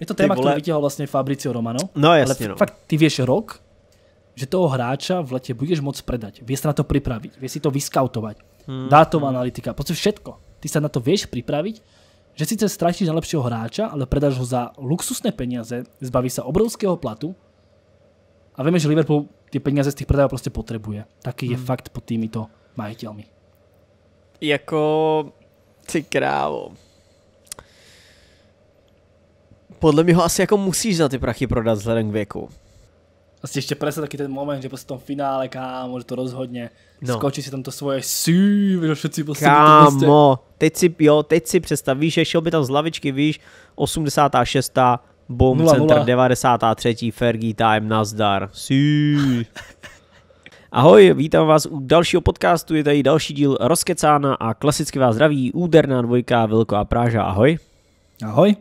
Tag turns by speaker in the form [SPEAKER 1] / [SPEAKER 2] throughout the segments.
[SPEAKER 1] Je to téma, vole... ktorú vytiahol vlastne Fabricio Romano. No jasne. Ale no. fakt, ty vieš rok, že toho hráča v lete budeš môcť predať. Vieš sa na to pripraviť, vieš si to vyskautovať. Hmm. Dátová hmm. analytika, proste všetko. Ty sa na to vieš pripraviť, že síce strašíš najlepšieho hráča, ale predáš ho za luxusné peniaze, zbaví sa obrovského platu a vieme, že Liverpool tie peniaze z tých predajov proste potrebuje. Taký hmm. je mhm. fakt pod týmito majiteľmi. Jako ty krávo
[SPEAKER 2] podle mě ho asi jako musíš za ty prachy prodat vzhledem k věku.
[SPEAKER 1] Asi ještě presne taký ten moment, že po tom finále, kámo, že to rozhodne. No. Skočí si tam to svoje sí, že všetci po Kámo,
[SPEAKER 2] teď si, jo, teď si představíš, že šel by tam z lavičky, víš, 86. Boom 0, Center, 0. 93. Fergie Time, nazdar. Sí. Ahoj, vítám vás u dalšího podcastu, je tady další díl Rozkecána a klasicky vás zdraví úderná dvojka Vilko a Práža, ahoj. Ahoj.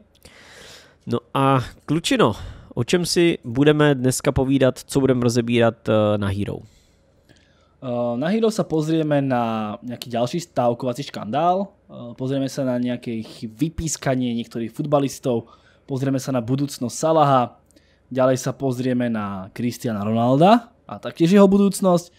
[SPEAKER 2] No a Klučino, o čem si budeme dneska povídat, co budeme rozebírat eh, na Hero?
[SPEAKER 1] Eh, na Hero sa pozrieme na nejaký ďalší stávkovací škandál, eh, pozrieme sa na nejaké vypískanie niektorých futbalistov, pozrieme sa na budúcnosť Salaha, ďalej sa pozrieme na Kristiana Ronalda a taktiež jeho budúcnosť,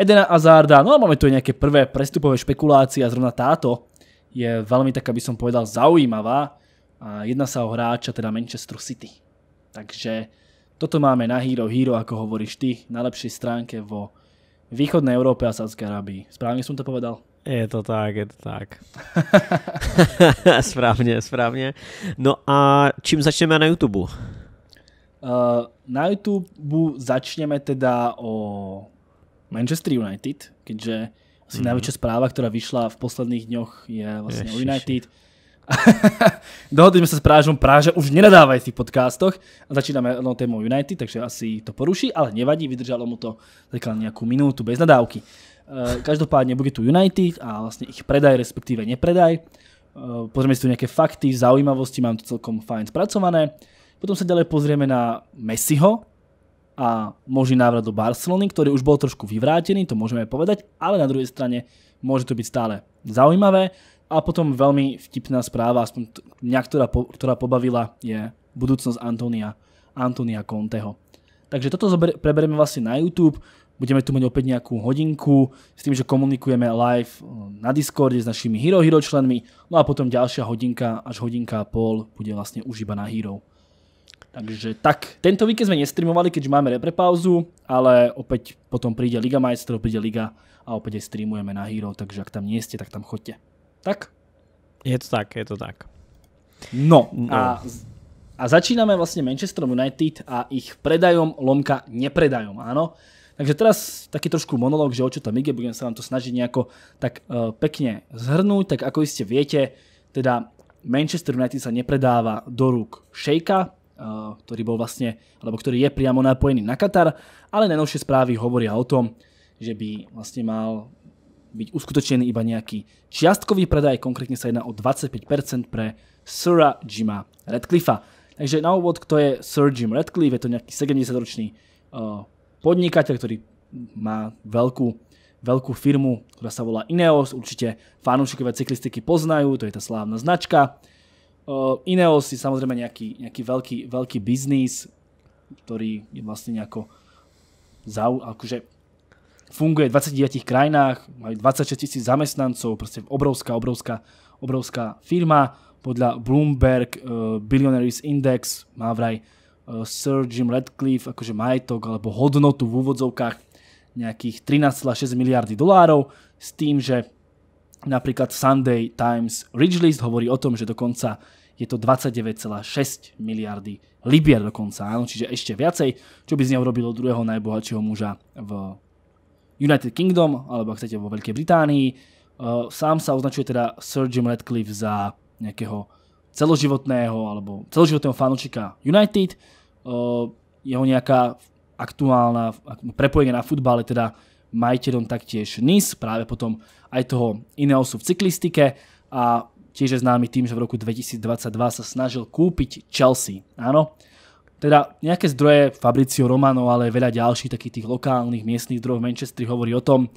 [SPEAKER 1] Edena Azarda, no a máme tu aj nejaké prvé prestupové špekulácie a zrovna táto je veľmi taká, by som povedal, zaujímavá a jedna sa o hráča, teda Manchester City. Takže toto máme na Hero Hero, ako hovoríš ty, na lepšej stránke vo východnej Európe a Sádzkej Arábii. Správne som to povedal?
[SPEAKER 2] Je to tak, je to tak. správne, správne. No a čím začneme na YouTube? Uh,
[SPEAKER 1] na YouTube začneme teda o Manchester United, keďže asi mm najväčšia správa, ktorá vyšla v posledných dňoch je vlastne Ježiši. o United. Dohodli sme sa s Prážom, Práža už nenadávaj v tých podcastoch. Začíname no, tému United, takže asi to poruší, ale nevadí, vydržalo mu to nejakú minútu bez nadávky. E, každopádne bude tu United a vlastne ich predaj, respektíve nepredaj. Uh, pozrieme si tu nejaké fakty, zaujímavosti, mám to celkom fajn spracované. Potom sa ďalej pozrieme na Messiho a možný návrat do Barcelony, ktorý už bol trošku vyvrátený, to môžeme povedať, ale na druhej strane môže to byť stále zaujímavé. A potom veľmi vtipná správa, aspoň mňa, ktorá, po- ktorá pobavila, je budúcnosť Antonia, Antonia Conteho. Takže toto zober- preberieme vlastne na YouTube, budeme tu mať opäť nejakú hodinku s tým, že komunikujeme live eh, na Discorde s našimi Hero Hero členmi, no a potom ďalšia hodinka až hodinka a pol bude vlastne už iba na Hero. Takže tak, tento víkend sme nestreamovali, keďže máme reprepauzu, ale opäť potom príde Liga majstrov, príde Liga a opäť aj streamujeme na Hero, takže ak tam nie ste, tak tam chodte. Tak? Je to tak, je to tak. No, no. A, a začíname vlastne Manchester United a ich predajom lomka nepredajom, áno. Takže teraz taký trošku monolog, že o čo tam ide, budem sa vám to snažiť nejako tak uh, pekne zhrnúť. Tak ako iste viete, teda Manchester United sa nepredáva do rúk Šejka, uh, ktorý bol vlastne, alebo ktorý je priamo napojený na Katar, ale najnovšie správy hovoria o tom, že by vlastne mal byť uskutočnený iba nejaký čiastkový predaj, konkrétne sa jedná o 25% pre Sura Jima Radcliffa. Takže na úvod, kto je Sir Jim Radcliffe, je to nejaký 70-ročný eh, podnikateľ, ktorý má veľkú, veľkú firmu, ktorá sa volá Ineos, určite fanúšikové cyklistiky poznajú, to je tá slávna značka. Eh, Ineos je samozrejme nejaký, nejaký veľký, veľký biznis, ktorý je vlastne nejako zau, akože funguje v 29 krajinách, majú 26 tisíc zamestnancov, proste obrovská, obrovská, obrovská firma. Podľa Bloomberg uh, Billionaires Index má vraj uh, Sir Jim Radcliffe akože majetok alebo hodnotu v úvodzovkách nejakých 13,6 miliardy dolárov s tým, že napríklad Sunday Times Ridge List hovorí o tom, že dokonca je to 29,6 miliardy libier dokonca, áno, čiže ešte viacej, čo by z neho robilo druhého najbohatšieho muža v United Kingdom, alebo ak chcete vo Veľkej Británii. Uh, sám sa označuje teda Sir Jim Radcliffe za nejakého celoživotného alebo celoživotného fanúčika United. Uh, jeho nejaká aktuálna prepojenie na futbale, teda majiteľom taktiež NIS, práve potom aj toho iného sú v cyklistike a tiež je známy tým, že v roku 2022 sa snažil kúpiť Chelsea. Áno, teda nejaké zdroje Fabricio Romano, ale veľa ďalších takých tých lokálnych miestnych zdrojov v Manchestri hovorí o tom,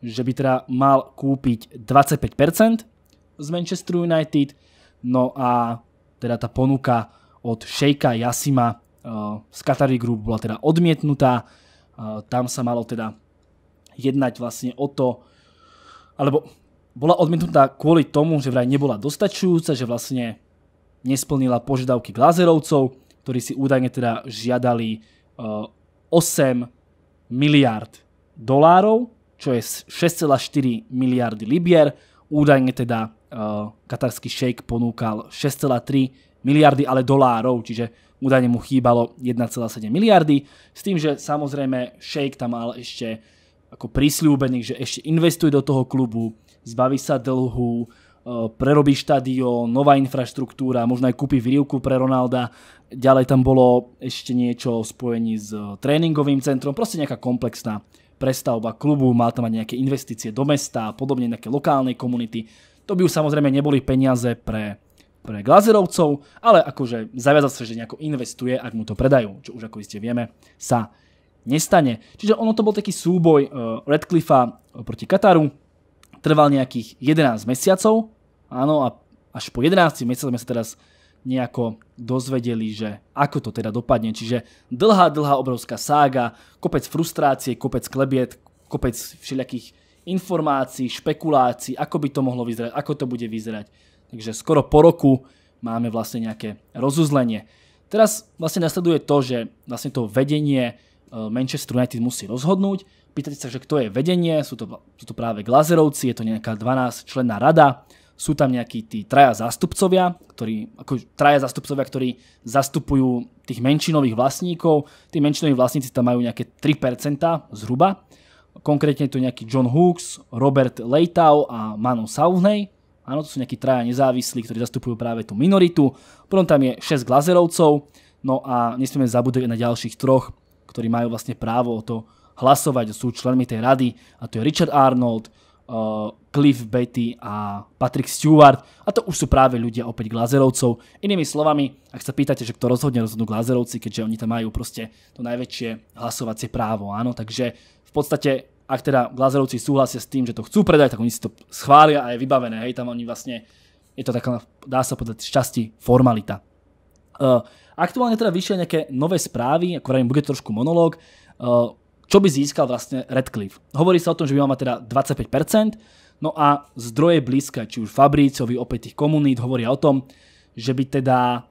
[SPEAKER 1] že by teda mal kúpiť 25% z Manchesteru United, no a teda tá ponuka od Šejka Jasima eh, z Qatari Group bola teda odmietnutá, eh, tam sa malo teda jednať vlastne o to, alebo bola odmietnutá kvôli tomu, že vraj nebola dostačujúca, že vlastne nesplnila požiadavky Glazerovcov, ktorí si údajne teda žiadali 8 e, miliard dolárov, čo je 6,4 miliardy libier. Údajne teda e, katarský šejk ponúkal 6,3 miliardy, ale dolárov, čiže údajne mu chýbalo 1,7 miliardy, s tým, že samozrejme šejk tam mal ešte ako prísľúbený, že ešte investuje do toho klubu, zbaví sa dlhu, Eh, prerobí štadión, nová infraštruktúra, možno aj kúpi výrivku pre Ronalda. Ďalej tam bolo ešte niečo o spojení s eh, tréningovým centrom, proste nejaká komplexná prestavba klubu, mal tam aj nejaké investície do mesta a podobne, nejaké lokálnej komunity. To by už samozrejme neboli peniaze pre, pre Glazerovcov, ale akože zaviazať sa, že nejako investuje, ak mu to predajú, čo už ako iste vieme, sa nestane. Čiže ono to bol taký súboj eh, Redcliffa proti Kataru, trval nejakých 11 mesiacov, áno, a až po 11 mesiacoch sme sa teraz nejako dozvedeli, že ako to teda dopadne. Čiže dlhá, dlhá obrovská sága, kopec frustrácie, kopec klebiet, kopec všelijakých informácií, špekulácií, ako by to mohlo vyzerať, ako to bude vyzerať. Takže skoro po roku máme vlastne nejaké rozuzlenie. Teraz vlastne nasleduje to, že vlastne to vedenie eh, Manchester United musí rozhodnúť Pýtate sa, že kto je vedenie, sú to, sú to práve Glazerovci, je to nejaká 12-členná rada, sú tam nejakí tí traja zástupcovia, ktorí, ako traja zástupcovia, ktorí zastupujú tých menšinových vlastníkov. Tí menšinoví vlastníci tam majú nejaké 3% zhruba. Konkrétne je to nejaký John Hooks, Robert Leitau a Manon Sauvnej. Áno, to sú nejakí traja nezávislí, ktorí zastupujú práve tú minoritu. Potom tam je 6 glazerovcov, no a nesmieme zabúdať na ďalších troch, ktorí majú vlastne právo o to hlasovať, sú členmi tej rady a to je Richard Arnold, uh, Cliff Betty a Patrick Stewart a to už sú práve ľudia opäť Glazerovcov. Inými slovami, ak sa pýtate, že kto rozhodne, rozhodnú Glazerovci, keďže oni tam majú proste to najväčšie hlasovacie právo, áno, takže v podstate ak teda Glazerovci súhlasia s tým, že to chcú predať, tak oni si to schvália a je vybavené, hej, tam oni vlastne, je to taká, dá sa povedať, šťastí formalita. Uh, aktuálne teda vyšiel nejaké nové správy, ako vrajím, bude trošku monológ, uh, čo by získal vlastne Redcliffe. Hovorí sa o tom, že by mal mať teda 25%, no a zdroje blízka, či už Fabrícovi, opäť tých komunít, hovoria o tom, že by teda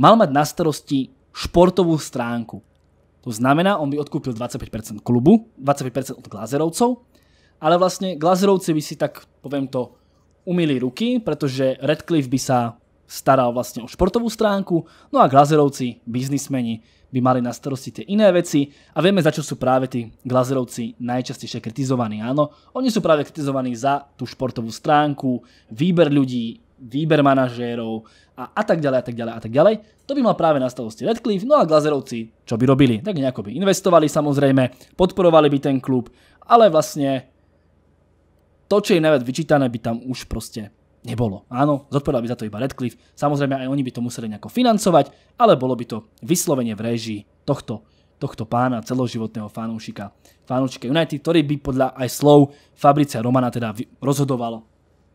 [SPEAKER 1] mal mať na starosti športovú stránku. To znamená, on by odkúpil 25% klubu, 25% od Glazerovcov, ale vlastne Glazerovci by si tak, poviem to, umýli ruky, pretože Redcliffe by sa staral vlastne o športovú stránku, no a Glazerovci, biznismeni, by mali na starosti tie iné veci a vieme, za čo sú práve tí glazerovci najčastejšie kritizovaní. Áno, oni sú práve kritizovaní za tú športovú stránku, výber ľudí, výber manažérov a, a tak ďalej a tak ďalej a tak ďalej. To by mal práve na starosti Redcliffe, no a Glazerovci čo by robili? Tak nejako by investovali samozrejme, podporovali by ten klub, ale vlastne to, čo je najviac vyčítané, by tam už proste nebolo. Áno, zodpovedal by za to iba Redcliffe, samozrejme aj oni by to museli nejako financovať, ale bolo by to vyslovene v režii tohto, tohto pána, celoživotného fanúšika, fanúšika United, ktorý by podľa aj slov Fabricia Romana teda rozhodoval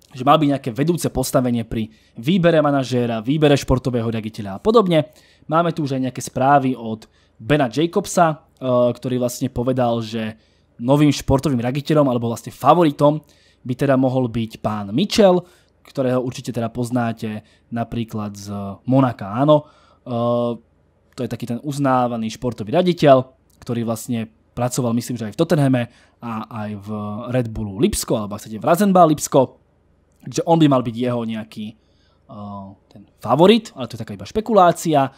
[SPEAKER 1] že mal byť nejaké vedúce postavenie pri výbere manažéra, výbere športového riaditeľa a podobne. Máme tu už aj nejaké správy od Bena Jacobsa, eh, ktorý vlastne povedal, že novým športovým riaditeľom alebo vlastne favoritom by teda mohol byť pán Mitchell, ktorého určite teda poznáte napríklad z Monaka, áno. E, to je taký ten uznávaný športový raditeľ, ktorý vlastne pracoval myslím, že aj v Tottenhame a aj v Red Bullu Lipsko, alebo ak chcete v Razenba Lipsko. Takže on by mal byť jeho nejaký e, ten favorit, ale to je taká iba špekulácia.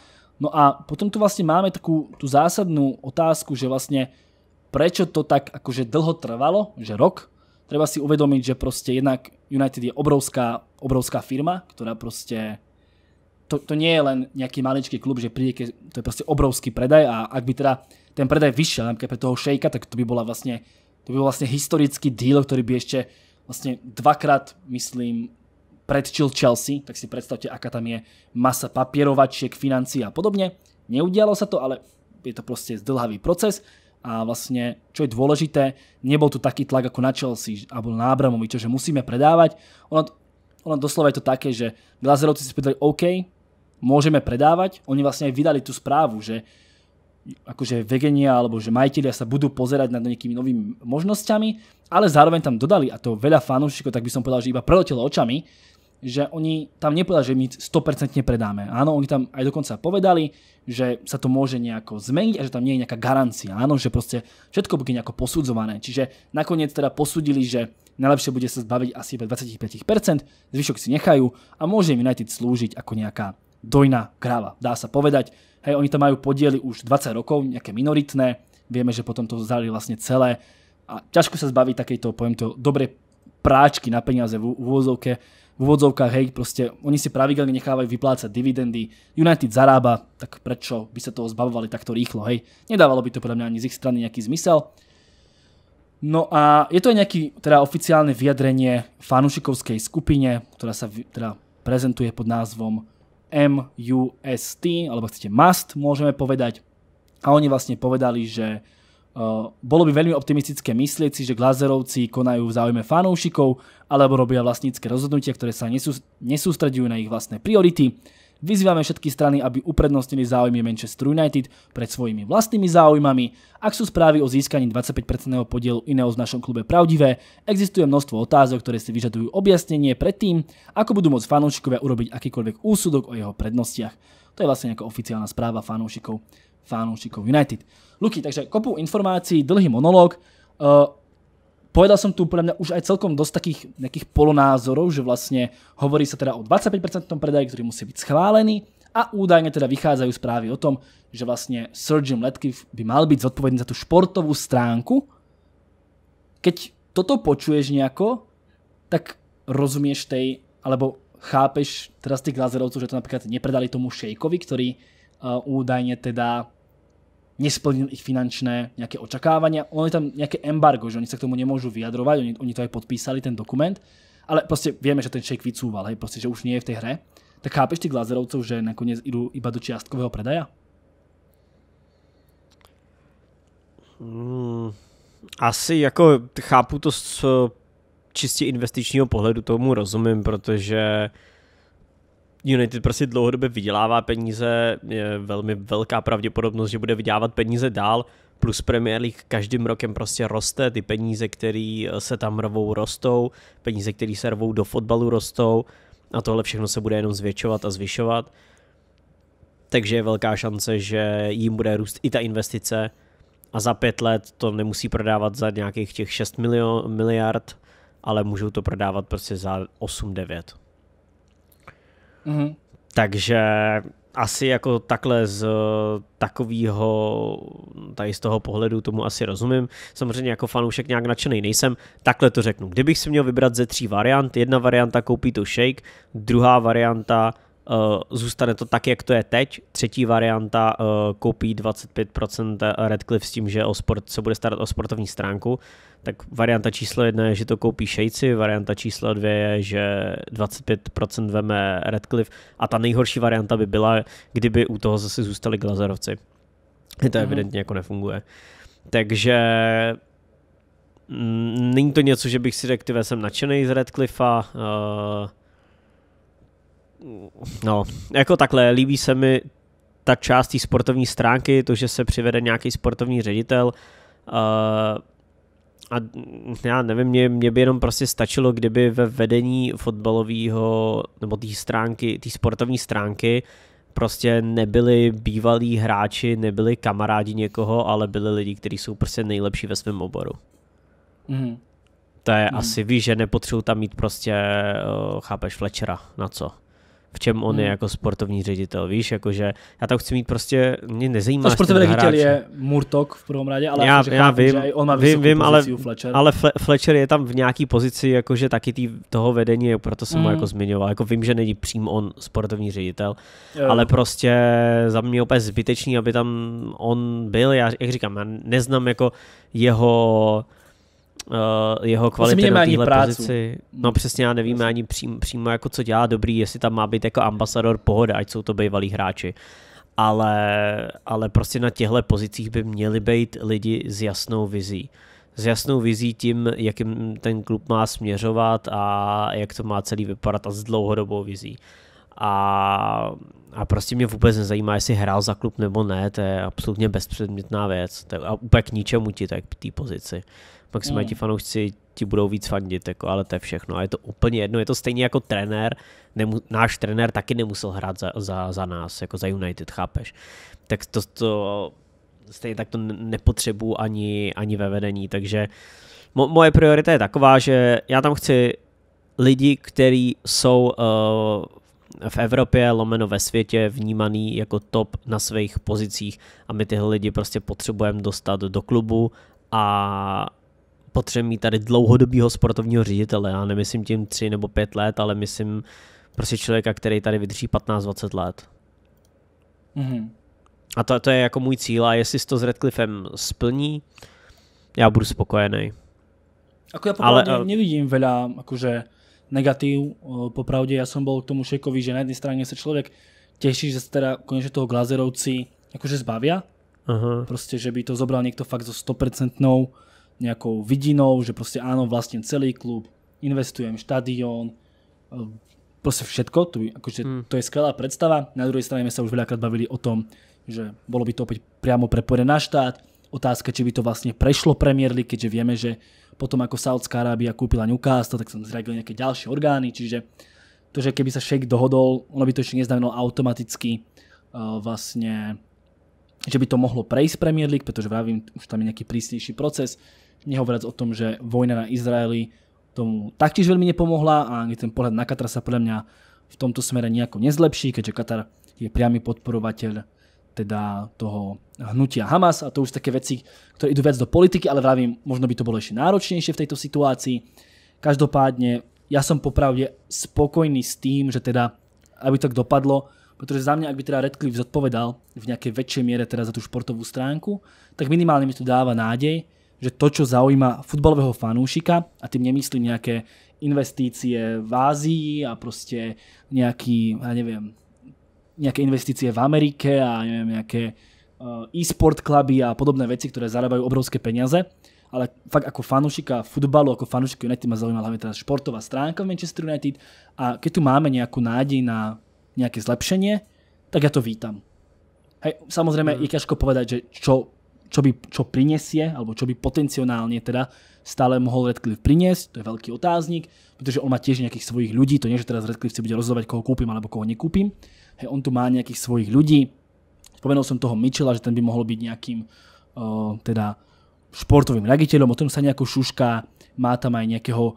[SPEAKER 1] No a potom tu vlastne máme takú tú zásadnú otázku, že vlastne prečo to tak akože dlho trvalo, že rok, treba si uvedomiť, že proste jednak United je obrovská, obrovská firma, ktorá proste to, to nie je len nejaký maličký klub, že príde, keď to je proste obrovský predaj a ak by teda ten predaj vyšiel napríklad pre toho šejka, tak to by bola vlastne to by bol vlastne historický deal, ktorý by ešte vlastne dvakrát, myslím, predčil Chelsea, tak si predstavte, aká tam je masa papierovačiek, financií a podobne. Neudialo sa to, ale je to proste zdlhavý proces a vlastne, čo je dôležité, nebol tu taký tlak ako na Chelsea alebo na Abramoviča, že musíme predávať. Ono, ono doslova je to také, že Glazerovci si povedali, OK, môžeme predávať. Oni vlastne aj vydali tú správu, že akože vegenia alebo že majiteľia sa budú pozerať nad nejakými novými možnosťami, ale zároveň tam dodali, a to veľa fanúšikov, tak by som povedal, že iba preletelo očami, že oni tam nepovedali, že my 100% predáme. Áno, oni tam aj dokonca povedali, že sa to môže nejako zmeniť a že tam nie je nejaká garancia. Áno, že proste všetko bude nejako posudzované. Čiže nakoniec teda posudili, že najlepšie bude sa zbaviť asi iba 25%, zvyšok si nechajú a môže im United slúžiť ako nejaká dojná kráva, dá sa povedať. Hej, oni tam majú podiely už 20 rokov, nejaké minoritné, vieme, že potom to vzali vlastne celé a ťažko sa zbaviť takejto, poviem to, dobrej práčky na peniaze v úvozovke, v úvodzovkách, hej, proste oni si pravidelne nechávajú vyplácať dividendy, United zarába, tak prečo by sa toho zbavovali takto rýchlo, hej. Nedávalo by to podľa mňa ani z ich strany nejaký zmysel. No a je to aj nejaké teda oficiálne vyjadrenie fanúšikovskej skupine, ktorá sa teda prezentuje pod názvom MUST, alebo chcete MUST, môžeme povedať. A oni vlastne povedali, že Eh, bolo by veľmi optimistické myslieť si, že Glazerovci konajú v záujme fanúšikov alebo robia vlastnícke rozhodnutia, ktoré sa nesústredujú na ich vlastné priority. Vyzývame všetky strany, aby uprednostnili záujmy Manchester United pred svojimi vlastnými záujmami. Ak sú správy o získaní 25% podielu iného v našom klube pravdivé, existuje množstvo otázok, ktoré si vyžadujú objasnenie predtým, ako budú môcť fanúšikovia urobiť akýkoľvek úsudok o jeho prednostiach. To je vlastne nejaká oficiálna správa fanúšikov fanúšikov United. Luky, takže kopu informácií, dlhý monológ. Uh, e, povedal som tu pre mňa už aj celkom dosť takých nejakých polonázorov, že vlastne hovorí sa teda o 25% predaj, ktorý musí byť schválený a údajne teda vychádzajú správy o tom, že vlastne Sir Jim Letcliffe by mal byť zodpovedný za tú športovú stránku. Keď toto počuješ nejako, tak rozumieš tej, alebo chápeš teraz tých Glazerovcov, že to napríklad nepredali tomu šejkovi, ktorý údajne teda nesplnil ich finančné nejaké očakávania. Ono je tam nejaké embargo, že oni sa k tomu nemôžu vyjadrovať, oni, oni to aj podpísali, ten dokument, ale proste vieme, že ten šejk vycúval, hej, proste, že už nie je v tej hre. Tak chápeš tých glazerovcov, že nakoniec idú iba do čiastkového predaja?
[SPEAKER 2] Mm, asi jako chápu to z čistě investičního pohledu tomu rozumím, protože United prostě dlouhodobě vydělává peníze, je velmi velká pravděpodobnost, že bude vydělávat peníze dál, plus Premier League každým rokem prostě roste, ty peníze, které eh, se tam rvou, rostou, peníze, které se rvou do fotbalu, rostou a tohle všechno se bude jenom zvětšovat a zvyšovat. Takže je velká šance, že jim bude růst i ta investice a za pět let to nemusí prodávat za nějakých těch 6 milion, miliard, ale můžou to prodávat prostě za 8-9. Mm-hmm. Takže asi jako takhle z eh, takového, tady z toho pohledu tomu asi rozumím. Samozřejmě jako fanoušek nějak nadšený nejsem, takhle to řeknu. Kdybych si měl vybrat ze tří variant, jedna varianta koupí to shake, druhá varianta Eh, zůstane to tak, jak to je teď. Třetí varianta eh, koupí 25% Redcliffe s tím, že o sport, se bude starat o sportovní stránku. Tak varianta číslo jedna je, že to koupí šejci. varianta číslo dvě je, že 25% veme Redcliffe a ta nejhorší varianta by byla, kdyby u toho zase zůstali Glazerovci. To mm-hmm. evidentně jako nefunguje. Takže mm, není to něco, že bych si řekl, že jsem nadšený z Redcliffa, uh, eh, no, jako takhle, líbí se mi ta část té sportovní stránky, to, že se přivede nějaký sportovní ředitel, uh, a já nevím, mě, mě by jenom prostě stačilo, kdyby ve vedení fotbalového nebo té stránky, té sportovní stránky prostě nebyli bývalí hráči, nebyli kamarádi někoho, ale byli lidi, kteří jsou prostě nejlepší ve svém oboru. Mm. To je mm. asi, víš, že nepotřebuji tam mít prostě, eh, chápeš, Fletchera, na co? v čem on hmm. je jako sportovní ředitel, víš, jakože já to chci mít prostě, mě nezajímá. To sportovní ředitel je
[SPEAKER 1] Murtok v prvom rade, ale já, akože já chápu, vím, že on má vím, vím, ale, Fletcher. ale
[SPEAKER 2] Fletcher je tam v nějaký pozici, jakože taky tý, toho vedení, proto jsem hmm. ho jako zmiňoval, jako vím, že není přímo on sportovní ředitel, jo. ale prostě za mě úplně zbytečný, aby tam on byl, já, jak říkám, já neznám jako jeho uh, jeho kvality na téhle pozici. No hmm. přesně, já nevíme ani přímo, přímo jako co dělá dobrý, jestli tam má být jako ambasador pohoda, ať jsou to bývalí hráči. Ale, ale prostě na těchto pozicích by měli být lidi s jasnou vizí. S jasnou vizí tím, jakým ten klub má směřovat a jak to má celý vypadat a s dlouhodobou vizí. A, a prostě mě vůbec nezajímá, jestli hrál za klub nebo ne, to je absolutně bezpředmětná věc. To je úplně k ničemu ti tak té pozici maximálně mm. ti fanoušci ti budou víc fandit, jako, ale to je všechno. A je to úplně jedno, je to stejně jako trenér. Nemu, náš trenér taky nemusel hrát za, za, za nás, jako za United, chápeš? Tak to, to stejně tak to nepotřebu ani, ani ve vedení, takže mo, moje priorita je taková, že já tam chci lidi, kteří jsou uh, v Evropě, lomeno ve světě, vnímaný jako top na svých pozicích a my tyhle lidi prostě potřebujeme dostat do klubu a potřebujeme mít tady dlouhodobého sportovního ředitele. Já nemyslím tím tři nebo pět let, ale myslím prostě člověka, který tady vydrží 15-20 let. Mm-hmm. A to, to je jako můj cíl a jestli to s Redcliffem splní, já budu spokojený. Ako
[SPEAKER 1] ja popravde ale, eh, nevidím veľa akože, negatív, eh, popravde ja som bol k tomu šekovi, že na jednej strane sa človek teší, že sa teda konečne toho Glazerovci akože zbavia, uh-huh. proste, že by to zobral niekto fakt so 100% nejakou vidinou, že proste áno, vlastním celý klub, investujem štadión, e, proste všetko, to, akože, hmm. to je skvelá predstava. Na druhej strane sme sa už veľakrát bavili o tom, že bolo by to opäť priamo prepojené na štát. Otázka, či by to vlastne prešlo Premier League, keďže vieme, že potom ako Saudská Arábia kúpila Newcastle, tak som zriadili nejaké ďalšie orgány, čiže to, že keby sa šejk dohodol, ono by to ešte neznamenalo automaticky uh, vlastne že by to mohlo prejsť Premier League, pretože vravím, už tam je nejaký prísnejší proces. Nehovoriac o tom, že vojna na Izraeli tomu taktiež veľmi nepomohla a ani ten pohľad na Katar sa podľa mňa v tomto smere nejako nezlepší, keďže Katar je priamy podporovateľ teda toho hnutia Hamas a to už také veci, ktoré idú viac do politiky, ale vravím, možno by to bolo ešte náročnejšie v tejto situácii. Každopádne, ja som popravde spokojný s tým, že teda, aby to dopadlo, pretože za mňa, ak by teda Redcliffe zodpovedal v nejakej väčšej miere teraz za tú športovú stránku, tak minimálne mi to dáva nádej, že to, čo zaujíma futbalového fanúšika, a tým nemyslím nejaké investície v Ázii a proste nejaký, ja neviem, nejaké investície v Amerike a neviem, nejaké eh, e-sport kluby a podobné veci, ktoré zarábajú obrovské peniaze, ale fakt ako fanúšika futbalu, ako fanúšika United ma zaujíma hlavne teraz športová stránka Manchester United a keď tu máme nejakú nádej na nejaké zlepšenie, tak ja to vítam. Hej, samozrejme mm. je ťažko povedať, že čo čo, by, čo prinesie, alebo čo by potenciálne teda stále mohol Redcliffe priniesť, to je veľký otáznik, pretože on má tiež nejakých svojich ľudí, to nie, že teraz Redcliffe si bude rozhodovať, koho kúpim alebo koho nekúpim, Hej, on tu má nejakých svojich ľudí, spomenul som toho Mitchella, že ten by mohol byť nejakým uh, teda športovým raditeľom, o tom sa nejako šušká, má tam aj nejakého uh,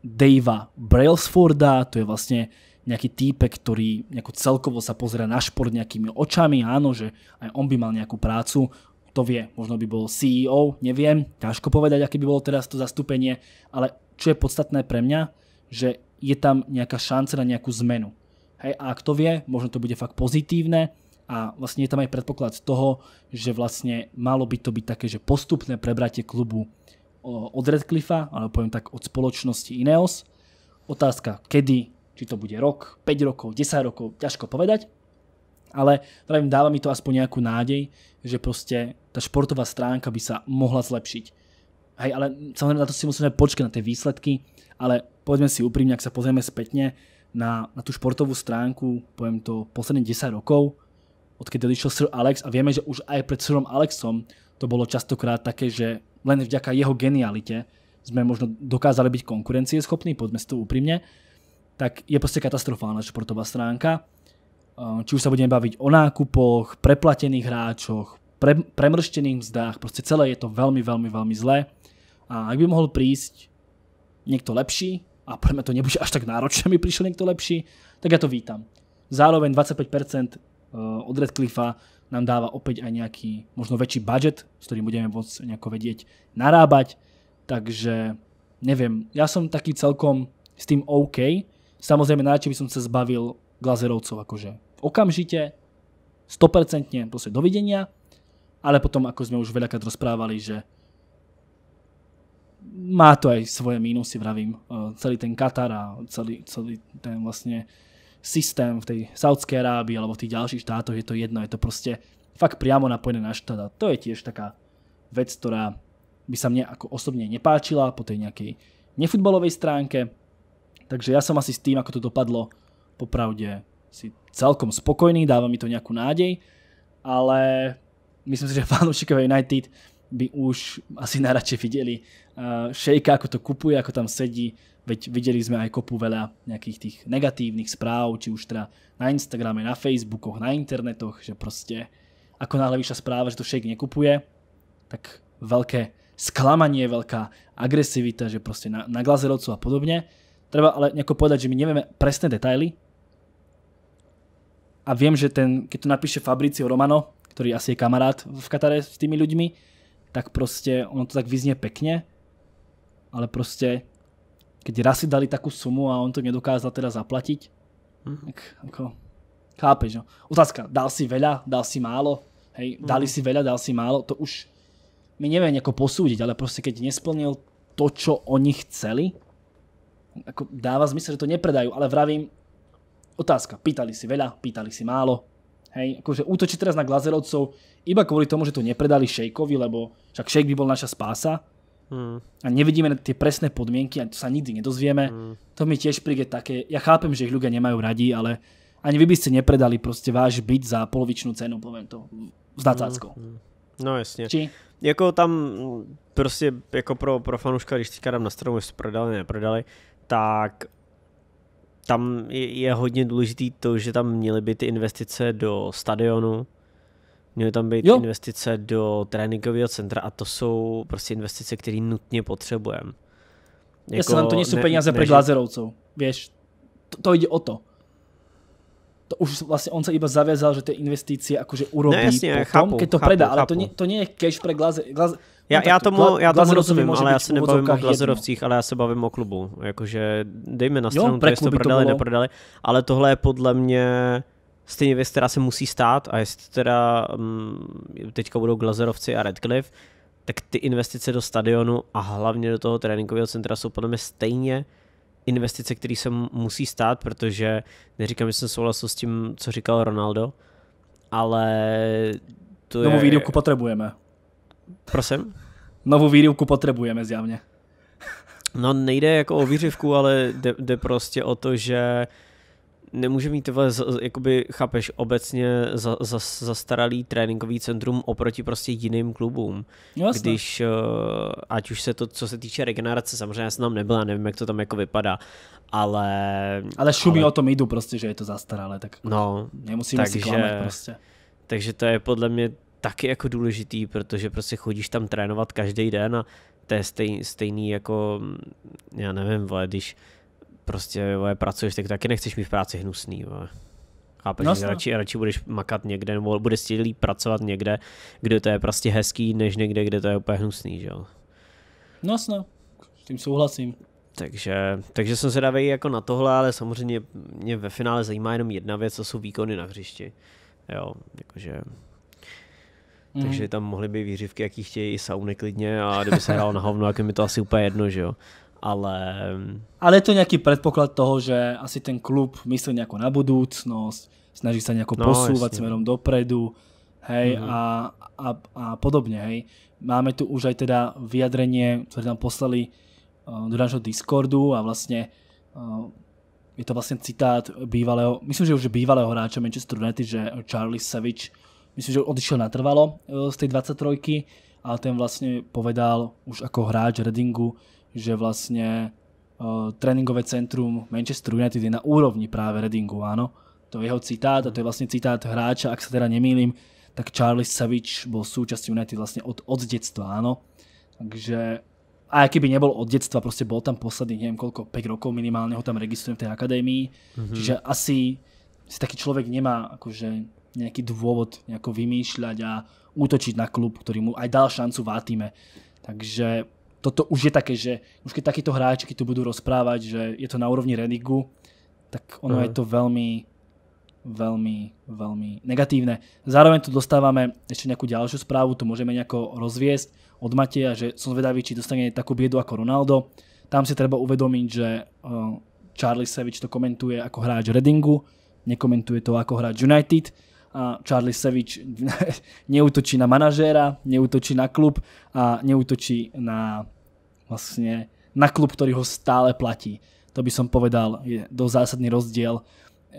[SPEAKER 1] Davea Brailsforda, to je vlastne nejaký týpe, ktorý nejako celkovo sa pozera na šport nejakými očami, áno, že aj on by mal nejakú prácu, to vie. Možno by bol CEO, neviem, ťažko povedať, aké by bolo teraz to zastúpenie, ale čo je podstatné pre mňa, že je tam nejaká šanca na nejakú zmenu. Hej, a ak to vie, možno to bude fakt pozitívne a vlastne je tam aj predpoklad toho, že vlastne malo by to byť také, že postupné prebratie klubu od Redcliffa, alebo poviem tak od spoločnosti Ineos. Otázka, kedy, či to bude rok, 5 rokov, 10 rokov, ťažko povedať, ale pravím, teda dáva mi to aspoň nejakú nádej, že proste tá športová stránka by sa mohla zlepšiť. Hej, ale samozrejme na to si musíme počkať na tie výsledky, ale povedzme si úprimne, ak sa pozrieme spätne na, na tú športovú stránku, poviem to, posledných 10 rokov, odkedy odišiel Sir Alex a vieme, že už aj pred Sirom Alexom to bolo častokrát také, že len vďaka jeho genialite sme možno dokázali byť konkurencieschopní, poďme si to úprimne, tak je proste katastrofálna športová stránka Eh, či už sa budeme baviť o nákupoch, preplatených hráčoch, pre, premrštených mzdách, proste celé je to veľmi, veľmi, veľmi zlé. A ak by mohol prísť niekto lepší, a pre mňa to nebude až tak náročné, aby prišiel niekto lepší, tak ja to vítam. Zároveň 25% eh, od Redcliffa nám dáva opäť aj nejaký možno väčší budget, s ktorým budeme môcť nejako vedieť narábať, takže neviem, ja som taký celkom s tým OK, samozrejme najradšej by som sa zbavil glazerovcov akože okamžite, 100% proste dovidenia, ale potom, ako sme už veľakrát rozprávali, že má to aj svoje mínusy, vravím, e, celý ten Katar a celý, celý ten vlastne systém v tej Saudskej Arábii alebo v tých ďalších štátoch je to jedno, je to proste fakt priamo napojené na štát a to je tiež taká vec, ktorá by sa mne ako osobne nepáčila po tej nejakej nefutbalovej stránke, takže ja som asi s tým, ako to dopadlo, popravde si celkom spokojný, dáva mi to nejakú nádej, ale myslím si, že fanúšikové United by už asi najradšej videli uh, Šejka, ako to kupuje, ako tam sedí, veď videli sme aj kopu veľa nejakých tých negatívnych správ, či už teda na Instagrame, na Facebookoch, na internetoch, že proste ako náhle vyšla správa, že to Šejk nekupuje, tak veľké sklamanie, veľká agresivita, že proste na, na glazerovcu a podobne. Treba ale nejako povedať, že my nevieme presné detaily, a viem, že ten, keď to napíše Fabricio Romano, ktorý asi je kamarát v Katare s tými ľuďmi, tak proste ono to tak vyznie pekne, ale proste keď raz si dali takú sumu a on to nedokázal teda zaplatiť, mm-hmm. tak ako, chápeš, no. Otázka, dal si veľa, dal si málo, hej, mm-hmm. dali mhm. si veľa, dal si málo, to už my neviem ako posúdiť, ale proste keď nesplnil to, čo oni chceli, ako dáva zmysel, že to nepredajú, ale vravím, Otázka. Pýtali si veľa, pýtali si málo. Hej, akože útočí teraz na Glazerovcov iba kvôli tomu, že to nepredali Šejkovi, lebo však Šejk by bol naša spása. Hmm. A nevidíme tie presné podmienky a to sa nikdy nedozvieme. Hmm. To mi tiež príde také, ja chápem, že ich ľudia nemajú radi, ale ani vy by ste nepredali proste váš byt za polovičnú cenu, poviem to, s nadzáckou. Hmm,
[SPEAKER 2] hmm. No jasne. Či? Jako tam mm, proste ako pro, pro fanouška, když teďka dám na stromu, si predali, nepredali, tak tam je, je hodně důležitý to, že tam měly být investice do stadionu, měly tam být jo. investice do tréninkového centra a to jsou prostě investice, které nutně potřebujeme. Jako, Jestli nám to nejsou ne, peníze pre Glazerovcov,
[SPEAKER 1] vieš, to, to ide o to. To už vlastne on sa iba zaviazal, že tie investície akože urobí ne, jasne, potom, chápu, keď to chápu, predá, chápu. ale to nie, to nie je cash pre Glazerovcov. Glazer Já, no, já tomu, já tomu rozumím, ale já se nebavím o Glazerovcích,
[SPEAKER 2] ale já se bavím o klubu. Jakože dejme na stranu, jo, to, jestli to prodali, to neprodali, ale tohle je podle mě stejně věc, která se musí stát a jestli teda um, teďka budou Glazerovci a Redcliffe, tak ty investice do stadionu a hlavně do toho tréninkového centra jsou podle mě stejně investice, které se musí stát, protože neříkám, že jsem souhlasil s tím, co říkal Ronaldo, ale to Novú je... výdobku
[SPEAKER 1] potrebujeme. Prosím? Novou výrivku potřebujeme zjavně.
[SPEAKER 2] No nejde jako o výřivku, ale jde, jde prostě o to, že nemůže mít tyhle, jakoby, chápeš, obecně za, za, zastaralý tréninkový centrum oproti prostě jiným klubům. No, Jasne. Když, eh, ať už se to, co se týče regenerace, samozřejmě já jsem tam nebyla, nevím, jak to tam jako vypadá, ale... Ale šumí ale... o
[SPEAKER 1] tom jdu prostě, že je to zastaralé, tak no, nemusíme takže, si klamat prostě.
[SPEAKER 2] Takže to je podle mě taky jako důležitý, protože prostě chodíš tam trénovat každý den a to je stejný, stejný jako, mm, já nevím, vole, když prostě vole, pracuješ, tak taky nechceš mít v práci hnusný. Vole. Chápeš, no, že radši, no. radši budeš makat někde, nebo budeš stělí pracovat někde, kde to je prostě hezký, než někde, kde to je úplně hnusný, že jo?
[SPEAKER 1] No sno, s tím souhlasím.
[SPEAKER 2] Takže, takže jsem zvědavý jako na tohle, ale samozřejmě mě ve finále zajímá jenom jedna věc, co jsou výkony na hřišti. Jo, jakože Mm. Takže mhm. tam mohly být výřivky, jaký chtějí, i sauny klidně a kdyby se hrál na hovno, tak je mi to asi úplně jedno, že jo. Ale...
[SPEAKER 1] Ale je to nějaký předpoklad toho, že asi ten klub myslí nějakou na budoucnost, snaží se nějak no, posouvat směrem dopredu, hej, mm. a, a, a podobně, hej. Máme tu už aj teda vyjadrenie, ktoré nám poslali eh, do nášho Discordu a vlastne je to vlastne citát bývalého, myslím, že už bývalého hráča Manchester United, že Charlie Savage myslím, že odišiel natrvalo e, z tej 23 a ten vlastne povedal už ako hráč Redingu, že vlastne uh, tréningové centrum Manchester United je na úrovni práve Redingu, áno. To je jeho citát a to je vlastne citát hráča, ak sa teda nemýlim, tak Charles Savage bol súčasťou United vlastne od, od detstva, áno. Takže a keby nebol od detstva, proste bol tam posledný, neviem koľko, 5 rokov minimálne ho tam registrujem v tej akadémii. Mm-hmm. Čiže asi si taký človek nemá akože nejaký dôvod nejako vymýšľať a útočiť na klub, ktorý mu aj dal šancu v Atime. Takže toto už je také, že už keď takíto hráči tu budú rozprávať, že je to na úrovni Redigu, tak ono uh-huh. je mhm. to veľmi, veľmi, veľmi negatívne. Zároveň tu dostávame ešte nejakú ďalšiu správu, tu môžeme nejako rozviesť od Mateja, že som zvedavý, či dostane takú biedu ako Ronaldo. Tam si treba uvedomiť, že e, Charlie Savage to komentuje ako hráč Redingu, nekomentuje to ako hráč United Charlie Savage neútočí na manažéra, neútočí na klub a neútočí na vlastne na klub, ktorý ho stále platí. To by som povedal, je dosť zásadný rozdiel,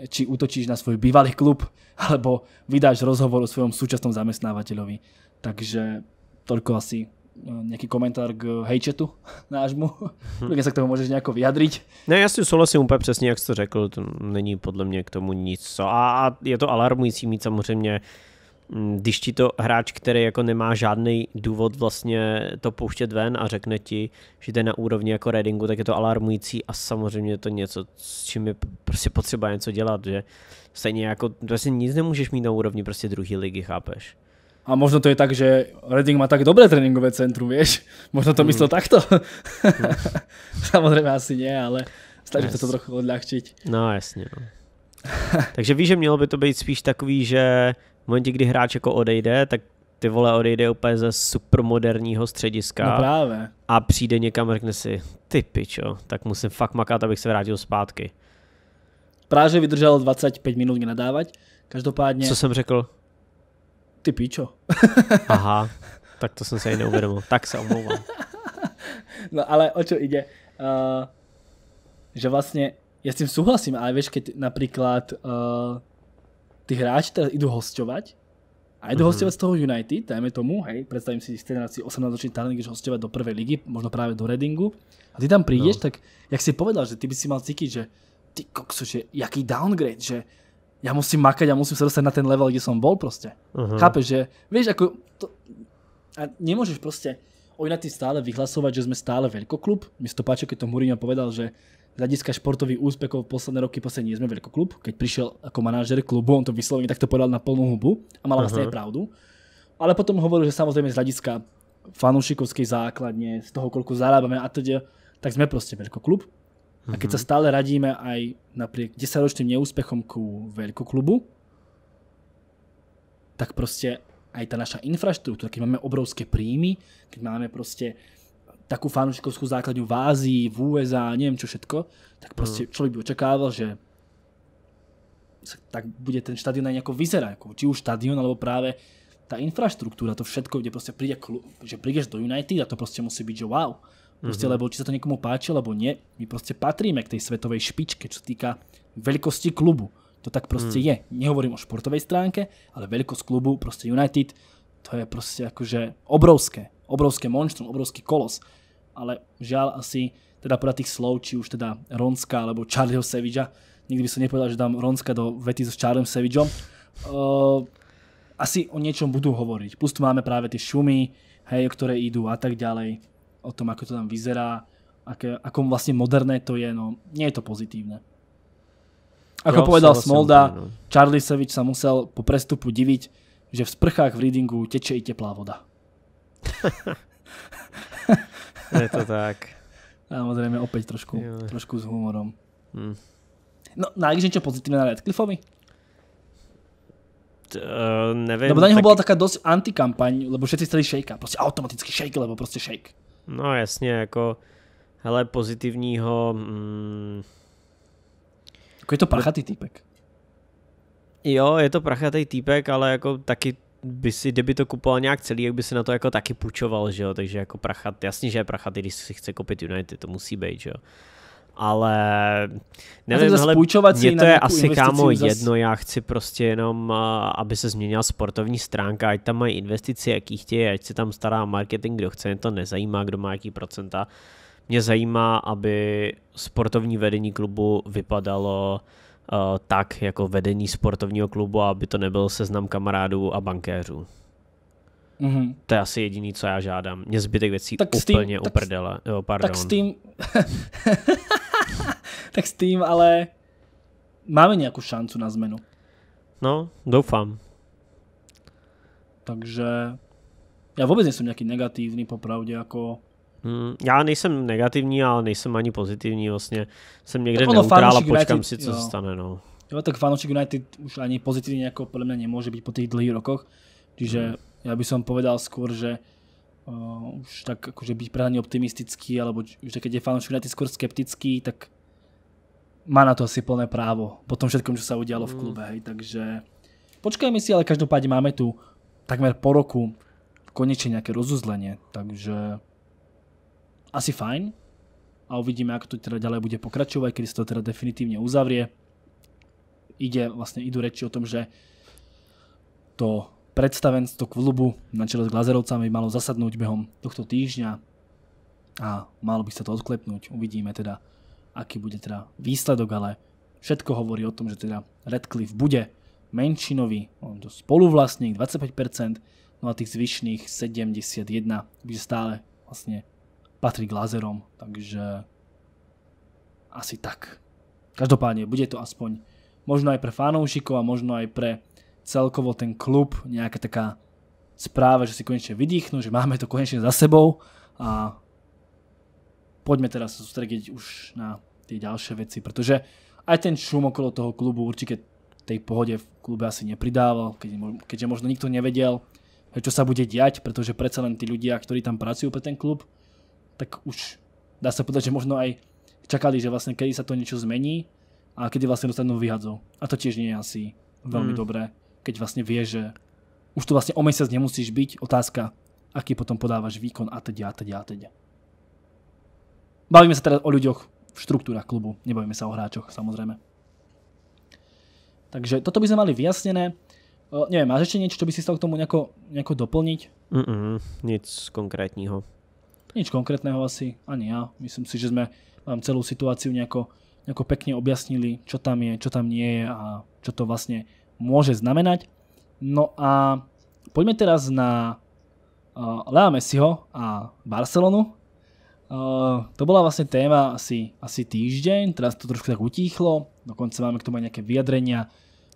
[SPEAKER 1] či útočíš na svoj bývalý klub, alebo vydáš rozhovor o svojom súčasnom zamestnávateľovi. Takže toľko asi Eh, nejaký komentár k eh, hejčetu nášmu, hm. keď sa k tomu môžeš nejako vyjadriť. Ne, ja si súhlasím úplne úplně přesně,
[SPEAKER 2] jak to řekl, to není podle mě k tomu nic. A, A je to alarmující mít samozřejmě mm, když ti to hráč, který jako nemá žádný důvod vlastně to pouštět ven a řekne ti, že jde na úrovni jako Readingu, tak je to alarmující a samozřejmě je to něco, s čím je prostě potřeba něco dělat, že stejně jako, vlastně nic nemůžeš mít na úrovni prostě druhý ligy, chápeš?
[SPEAKER 1] A možno to je tak, že Redding má tak dobré tréningové centrum, vieš. Možno to mm. myslel takto. No. Samozrejme asi nie, ale stačí yes. sa to trochu odľahčiť.
[SPEAKER 2] No jasně. No. Takže víš, že mělo by to být spíš takový, že v momentě, kdy hráč jako odejde, tak ty vole odejde úplně ze supermoderního střediska. No právě. A přijde někam a řekne si, ty pičo, tak musím fakt makat, abych se vrátil zpátky.
[SPEAKER 1] Práže vydržel 25 minut nenadávať. Každopádně... Co jsem řekl? Ty pičo.
[SPEAKER 2] Aha, tak to som sa aj neuvedomil. Tak sa omlouvám.
[SPEAKER 1] No ale o čo ide? Uh, že vlastne, ja s tým súhlasím, ale vieš, keď napríklad uh, tí hráči teraz idú hostovať, a idú mm-hmm. hostovať z toho United, dajme tomu, hej, predstavím si z 18-ročný talent, keďže hosťovať do prvej ligy, možno práve do Redingu, a ty tam prídeš, no. tak jak si povedal, že ty by si mal cítiť, že ty koksu, že jaký downgrade, že ja musím makať a musím sa dostať na ten level, kde som bol proste. Uh-huh. Chápeš, že vieš, ako to, a nemôžeš proste oni na tým stále vyhlasovať, že sme stále veľkoklub. Mi to páči, keď to Mourinho povedal, že z hľadiska športových úspechov posledné roky posledne nie sme veľkoklub. Keď prišiel ako manažer klubu, on to vyslovene takto povedal na plnú hubu a mal uh-huh. pravdu. Ale potom hovoril, že samozrejme z hľadiska fanúšikovskej základne, z toho, koľko zarábame a teda, tak sme proste veľkoklub. Mm-hmm. A keď sa mhm. stále radíme aj napriek desaťročným neúspechom ku klubu, tak proste aj tá naša infraštruktúra, keď máme obrovské príjmy, keď máme proste takú fanúšikovskú základňu v Ázii, v USA, neviem čo všetko, tak proste mm. človek by očakával, že sa, tak bude ten štadión aj nejako vyzerá, ako, či už štadión, alebo práve tá infraštruktúra, to všetko, kde proste príde, že prídeš do United a to proste musí byť, že wow, Proste, mm-hmm. lebo či sa to niekomu páči, alebo nie, my proste patríme k tej svetovej špičke, čo týka veľkosti klubu. To tak proste mm. je. Nehovorím o športovej stránke, ale veľkosť klubu, proste United, to je proste akože obrovské, obrovské monštrum, obrovský kolos. Ale žiaľ asi, teda podľa tých slov, či už teda Ronska alebo Charlieho Sevidža, nikdy by som nepovedal, že dám Ronska do vety so Charliem Sevidžom, uh, ehm, asi o niečom budú hovoriť. Plus tu máme práve tie šumy, hej, ktoré idú a tak ďalej o tom, ako to tam vyzerá, aké, ako vlastne moderné to je, no nie je to pozitívne. Ako jo, povedal Smolda, no. Charlie Savič sa musel po prestupu diviť, že v sprchách v Readingu teče i teplá voda.
[SPEAKER 2] je to tak.
[SPEAKER 1] Samozrejme, opäť trošku, trošku s humorom. Hm. No, nájdeš no niečo pozitívne na Radcliffeovi?
[SPEAKER 2] Uh, neviem. Lebo na neho tak... bola taká
[SPEAKER 1] dosť antikampaň, lebo všetci chceli shake Proste automaticky shake, lebo proste shake.
[SPEAKER 2] No jasně, jako, hele, pozitivního... Mm, jako je to prachatý týpek. Jo, je to prachatý týpek, ale jako taky by si, kdyby to kupoval nějak celý, jak by si na to jako taky půjčoval, že jo, takže jako prachat, jasně, že je prachat, když si chce koupit United, to musí být, že jo ale nevím, hele, mě to je asi kámo zas... jedno, já chci prostě jenom, eh, aby se změnila sportovní stránka, ať tam mají investici, jaký chtějí, ať se tam stará marketing, kdo chce, mě to nezajímá, kdo má jaký procenta. Mě zajímá, aby sportovní vedení klubu vypadalo uh, tak, jako vedení sportovního klubu, aby to nebyl seznam kamarádů a bankéřů. Mm-hmm. To je asi jediný, co já žádám. Mě zbytek věcí tak úplně tým, uprdele. Tak, jo, pardon. Tak s tým...
[SPEAKER 1] tak s tým, ale máme nějakou šancu na zmenu. No, doufám. Takže já vůbec nejsem nějaký negativní, popravdě, jako
[SPEAKER 2] Mm, já nejsem negativní, ale nejsem ani pozitivní vlastně. Jsem někde ono, neutrál a počkám United, si, co se stane. No.
[SPEAKER 1] Jo, tak fanoušek United už ani pozitivní jako podle mě nemůže být po těch dlhých rokoch. Čiže mm. Ja by som povedal skôr, že uh, už tak akože byť prehľadne optimistický, alebo že keď je fanúšik United skôr skeptický, tak má na to asi plné právo po tom všetkom, čo sa udialo v mm. klube. Hej. Takže počkajme si, ale každopádne máme tu takmer po roku konečne nejaké rozuzlenie, takže asi fajn a uvidíme, ako to teda ďalej bude pokračovať, kedy sa to teda definitívne uzavrie. Ide, vlastne idú reči o tom, že to Predstavenstvo klubu na čele s Glazerovcami malo zasadnúť behom tohto týždňa a malo by sa to odklepnúť. Uvidíme teda, aký bude teda výsledok, ale všetko hovorí o tom, že teda Redcliffe bude menšinový, on to spoluvlastník 25%, no a tých zvyšných 71 by stále vlastne patrí Glazerom, takže asi tak. Každopádne bude to aspoň možno aj pre fanoušikov a možno aj pre celkovo ten klub, nejaká taká správa, že si konečne vydýchnu, že máme to konečne za sebou a poďme teraz sa sústrediť už na tie ďalšie veci, pretože aj ten šum okolo toho klubu určite tej pohode v klube asi nepridával, keď, keďže možno nikto nevedel, čo sa bude diať, pretože predsa len tí ľudia, ktorí tam pracujú pre ten klub, tak už dá sa povedať, že možno aj čakali, že vlastne kedy sa to niečo zmení a kedy vlastne dostanú vyhadzov. A to tiež nie je asi veľmi mm. dobré keď vlastne vieš, že už tu vlastne o mesiac nemusíš byť, otázka, aký potom podávaš výkon a teď teda, a teď teda, a teď. Teda. Bavíme sa teraz o ľuďoch v štruktúrach klubu, nebavíme sa o hráčoch, samozrejme. Takže toto by sme mali vyjasnené. neviem, máš ešte niečo, čo by si stal k tomu nejako, nejako doplniť?
[SPEAKER 2] Mm-mm, nic konkrétneho.
[SPEAKER 1] Nič konkrétneho asi, ani ja. Myslím si, že sme vám celú situáciu nejako, nejako pekne objasnili, čo tam je, čo tam nie je a čo to vlastne môže znamenať. No a poďme teraz na uh, Lea Messiho a Barcelonu. Uh, to bola vlastne téma asi, asi týždeň, teraz to trošku tak utíchlo, dokonca máme k tomu aj nejaké vyjadrenia,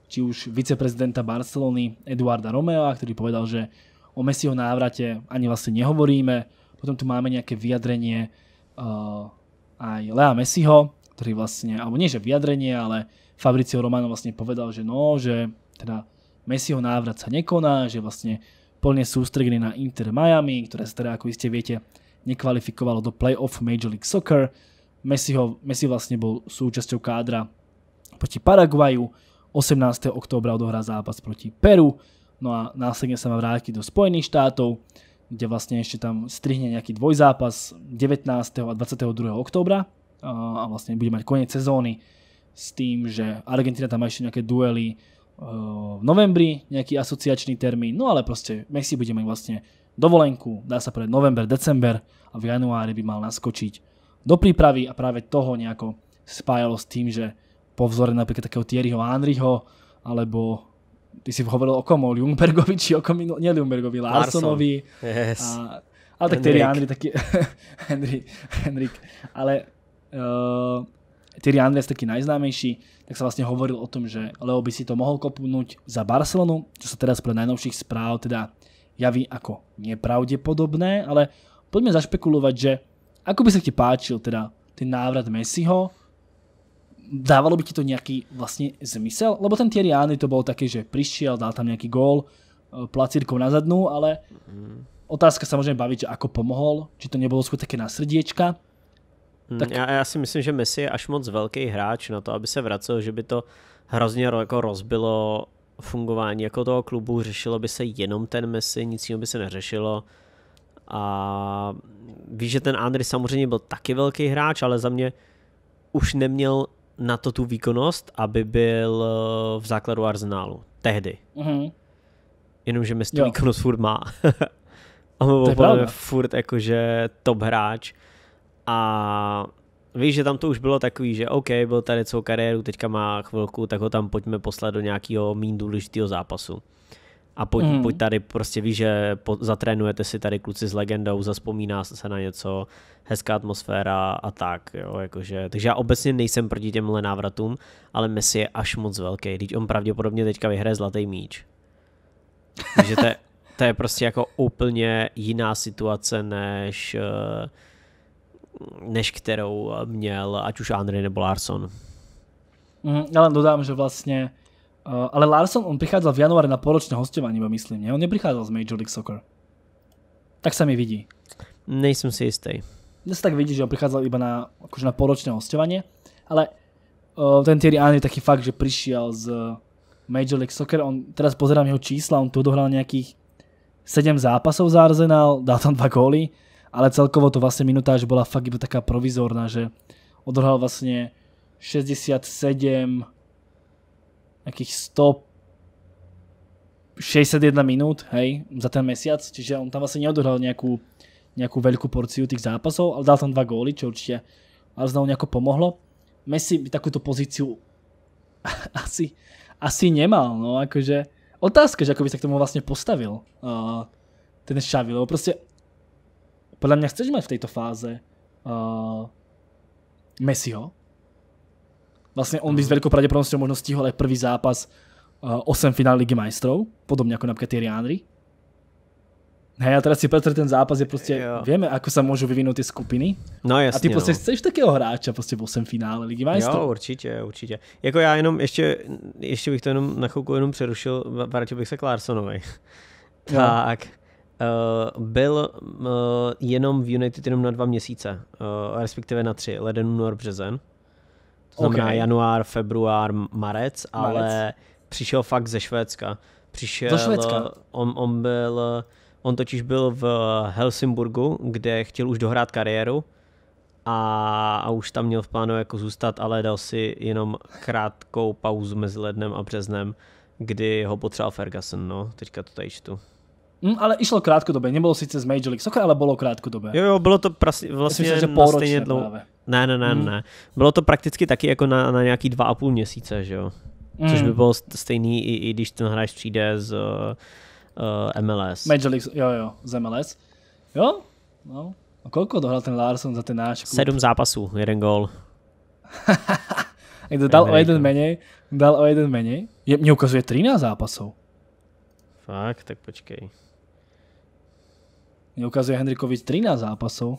[SPEAKER 1] či už viceprezidenta Barcelony Eduarda Romeo, ktorý povedal, že o Messiho návrate ani vlastne nehovoríme. Potom tu máme nejaké vyjadrenie uh, aj Lea Messiho, ktorý vlastne, alebo nie že vyjadrenie, ale Fabricio Romano vlastne povedal, že no, že teda Messiho návrat sa nekoná, že vlastne plne sústredený na Inter Miami, ktoré sa teda, ako iste viete, nekvalifikovalo do playoff Major League Soccer. Messiho, Messi vlastne bol súčasťou kádra proti Paraguaju, 18. októbra odohrá zápas proti Peru, no a následne sa má vrátiť do Spojených štátov, kde vlastne ešte tam strihne nejaký dvojzápas 19. a 22. októbra a vlastne bude mať koniec sezóny s tým, že Argentina tam má ešte nejaké duely uh, v novembri, nejaký asociačný termín, no ale proste Messi bude mať vlastne dovolenku, dá sa pre november, december a v januári by mal naskočiť do prípravy a práve toho nejako spájalo s tým, že po vzore napríklad takého Thierryho Andriho, alebo ty si hovoril o komu, Ljungbergovi či o komu, nie Ljungbergovi, Larsonovi yes. a, ale tak Thierry Andri, taký Henry, Henrik, ale uh, Thierry je taký najznámejší, tak sa vlastne hovoril o tom, že Leo by si to mohol kopnúť za Barcelonu, čo sa teraz pre najnovších správ teda javí ako nepravdepodobné, ale poďme zašpekulovať, že ako by sa ti páčil teda ten návrat Messiho, dávalo by ti to nejaký vlastne zmysel? Lebo ten Thierry Henry to bol také, že prišiel, dal tam nejaký gól, e, placírkou na zadnú, ale mhm. otázka sa môžeme baviť, že ako pomohol, či to nebolo skôr také na srdiečka,
[SPEAKER 2] Hmm. Tak... Já, já si myslím, že Messi je až moc velký hráč na to, aby se vracel, že by to hrozně jako rozbilo fungování jako toho klubu, řešilo by se jenom ten Messi, nic jiného by se neřešilo. A víš, že ten Andry samozřejmě byl taky velký hráč, ale za mě už neměl na to tu výkonnost, aby byl eh, v základu Arsenálu. Tehdy. Mm-hmm. Jenomže Messi tu výkonnost furt má. A byl furt jakože top hráč. A víš, že tam to už bylo takový, že OK, byl tady celou kariéru, teďka má chvilku, tak ho tam pojďme poslat do nějakého méně důležitého zápasu. A pojď, mm. pojď tady prostě víš, že po, zatrénujete si tady kluci s legendou, zaspomíná se na něco, hezká atmosféra a tak, jo, jakože. Takže já obecně nejsem proti těmhle návratům, ale Messi je až moc velký, teď on pravděpodobně teďka vyhraje zlatý míč. Takže to je, to je prostě jako úplně jiná situace, než uh, než kterou měl ať už Andrej nebo Larson.
[SPEAKER 1] Mm, ja len dodám, že vlastne Uh, ale Larson, on prichádzal v januári na poročné hostovanie, myslím, nie? On neprichádzal z Major League Soccer. Tak sa mi vidí. Nejsem si istý. Dnes sa tak vidí, že on prichádzal iba na, akože na poročné hostovanie, ale uh, ten Thierry Henry taký fakt, že prišiel z Major League Soccer, on, teraz pozerám jeho čísla, on tu dohral nejakých 7 zápasov za Arsenal, dal tam 2 góly, ale celkovo to vlastne minutáž bola fakt iba taká provizórna, že odrhal vlastne 67 nejakých 100 61 minút, hej, za ten mesiac, čiže on tam vlastne neodhral nejakú, nejakú veľkú porciu tých zápasov, ale dal tam dva góly, čo určite Arsenalu nejako pomohlo. Messi by takúto pozíciu asi, asi nemal, no akože otázka, že ako by sa k tomu vlastne postavil uh, ten Xavi, lebo proste podľa mňa chceš mať v tejto fáze uh, Messiho. Vlastne on by s mhm. veľkou pravdepodobnosťou možno stihol aj prvý zápas uh, 8 finále Ligy majstrov, podobne ako napríklad Thierry Henry. Hej, a teraz si preto ten zápas je proste, jo. vieme, ako sa môžu vyvinúť tie skupiny. No jasne, A ty proste no. chceš takého hráča proste v 8 finále Ligy majstrov. Jo,
[SPEAKER 2] určite, určite. Jako ja jenom ešte, ešte bych to jenom na chvíľku jenom prerušil, vrátil bych sa k Larsonovej. tak. Uh, byl uh, jenom v United jenom na dva měsíce, uh, respektive na tři, leden, únor, březen. To znamená okay. január, február, marec, ale přišel fakt ze Švédska. Přišel, ze Švédska? On, on byl, on totiž byl v Helsingburgu, kde chtěl už dohrát kariéru a, a už tam měl v plánu jako zůstat, ale dal si jenom krátkou pauzu mezi lednem a březnem, kdy ho potřeboval Ferguson, no, teďka to tady čtu.
[SPEAKER 1] Mm, ale išlo krátkodobé, nebolo síce z Major League Soccer, ale bolo krátkodobé. Jo, jo, bylo to prasi, vlastně myslím, že vlastně dlouho.
[SPEAKER 2] Ne, ne, ne, mm. ne. Bylo to prakticky taky jako na, na nějaký dva a půl měsíce, že jo. Mm. Což by hm. bylo stejný, i, i když ten hráč přijde z uh, eh,
[SPEAKER 1] uh, eh, MLS. Major League, jo, jo, z MLS. Jo, no. A koľko dohral ten Larson za ten náš klub? Sedm
[SPEAKER 2] zápasů, jeden gól. Kto dal o jeden
[SPEAKER 1] menej, dal o jeden menej. Je, mne ukazuje 13 zápasov.
[SPEAKER 2] Fakt, tak počkej.
[SPEAKER 1] Mne ukazuje Henrikovi 13 zápasov.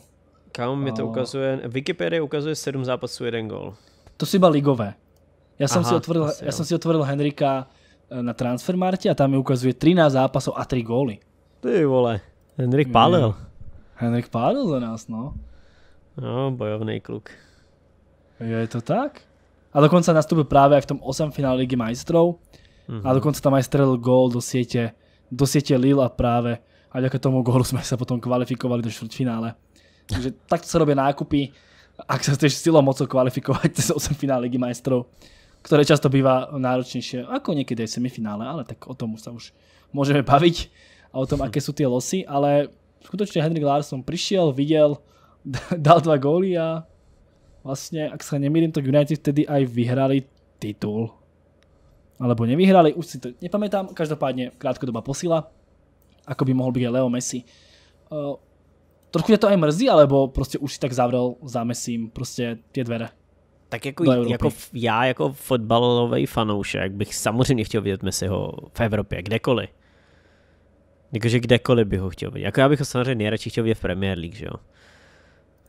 [SPEAKER 2] Kam mi to ukazuje? Wikipedia ukazuje 7 zápasů, 1 gól.
[SPEAKER 1] To sú iba ligové. Ja som, Aha, si, otvoril, ja som si otvoril Henrika eh, na Transfermarte a tam mi ukazuje 13 zápasov a 3 góly. Ty vole, Henrik mm. pálil. Henrik pálil za nás, no. No, bojovný kluk. Je to tak? A dokonca nastúpil práve aj v tom 8 finále Ligy majstrov. Uh-huh. A mhm. dokonca tam aj strelil gól do siete, do siete Lille a práve a vďaka tomu gólu sme sa potom kvalifikovali do štvrťfinále. Takže takto sa robia nákupy, ak sa chceš silou mocou kvalifikovať cez 8 finále Ligy majstrov, ktoré často býva náročnejšie, ako niekedy aj semifinále, ale tak o tom sa už môžeme baviť a o tom, aké sú tie losy, ale skutočne Henrik Larsson prišiel, videl, dal dva góly a vlastne, ak sa nemýlim, tak United vtedy aj vyhrali titul. Alebo nevyhrali, už si to nepamätám, každopádne krátkodobá posila ako by mohol byť aj Leo Messi. Uh, eh, trošku ťa to aj mrzí, alebo proste už si tak zavrel za Messim proste tie dvere? Tak jako, jako
[SPEAKER 2] já jako fotbalový fanoušek bych samozřejmě chtěl vidět Messiho v Evropě, kdekoliv. Jakože kdekoliv bych ho chtěl vidět. Jako já bych ho samozřejmě nejradši chtěl vidět v Premier League, že jo.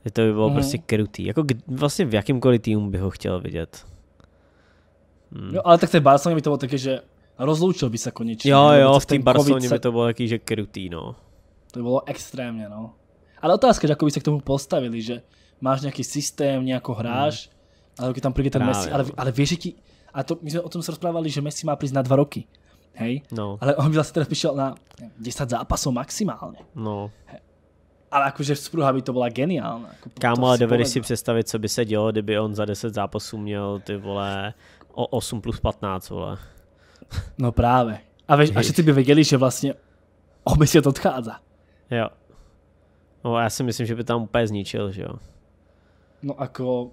[SPEAKER 2] Že to by bylo mm. prostě krutý. Jako vlastně v jakýmkoliv týmu bych ho chtěl vidět. Hmm.
[SPEAKER 1] Jo, ale tak to je by to bylo také, že Rozlúčil by sa konečne. Jo, jo, v tým Barcelone sa... by
[SPEAKER 2] to bolo taký, že krutý, no.
[SPEAKER 1] To by bolo extrémne, no. Ale otázka, že ako by sa k tomu postavili, že máš nejaký systém, nejako hráš, mm. ale keď tam príde ten Práve, Messi, ale, no. ale vieš, že ti... A to, my sme o tom sa rozprávali, že Messi má prísť na dva roky. Hej? No. Ale on by vlastne teraz prišiel na 10 zápasov maximálne. No. Hej. Ale akože vzpruha by to byla geniálna. Kámo, ale dovedeš si
[SPEAKER 2] představit, co by se dělo, kdyby on za 10 zápasů měl ty vole o 8 plus 15, vole.
[SPEAKER 1] No práve. A, veš, a všetci by vedeli, že vlastne o mesiac odchádza.
[SPEAKER 2] Jo. No ja si myslím, že by tam úplne zničil,
[SPEAKER 1] že jo. No ako,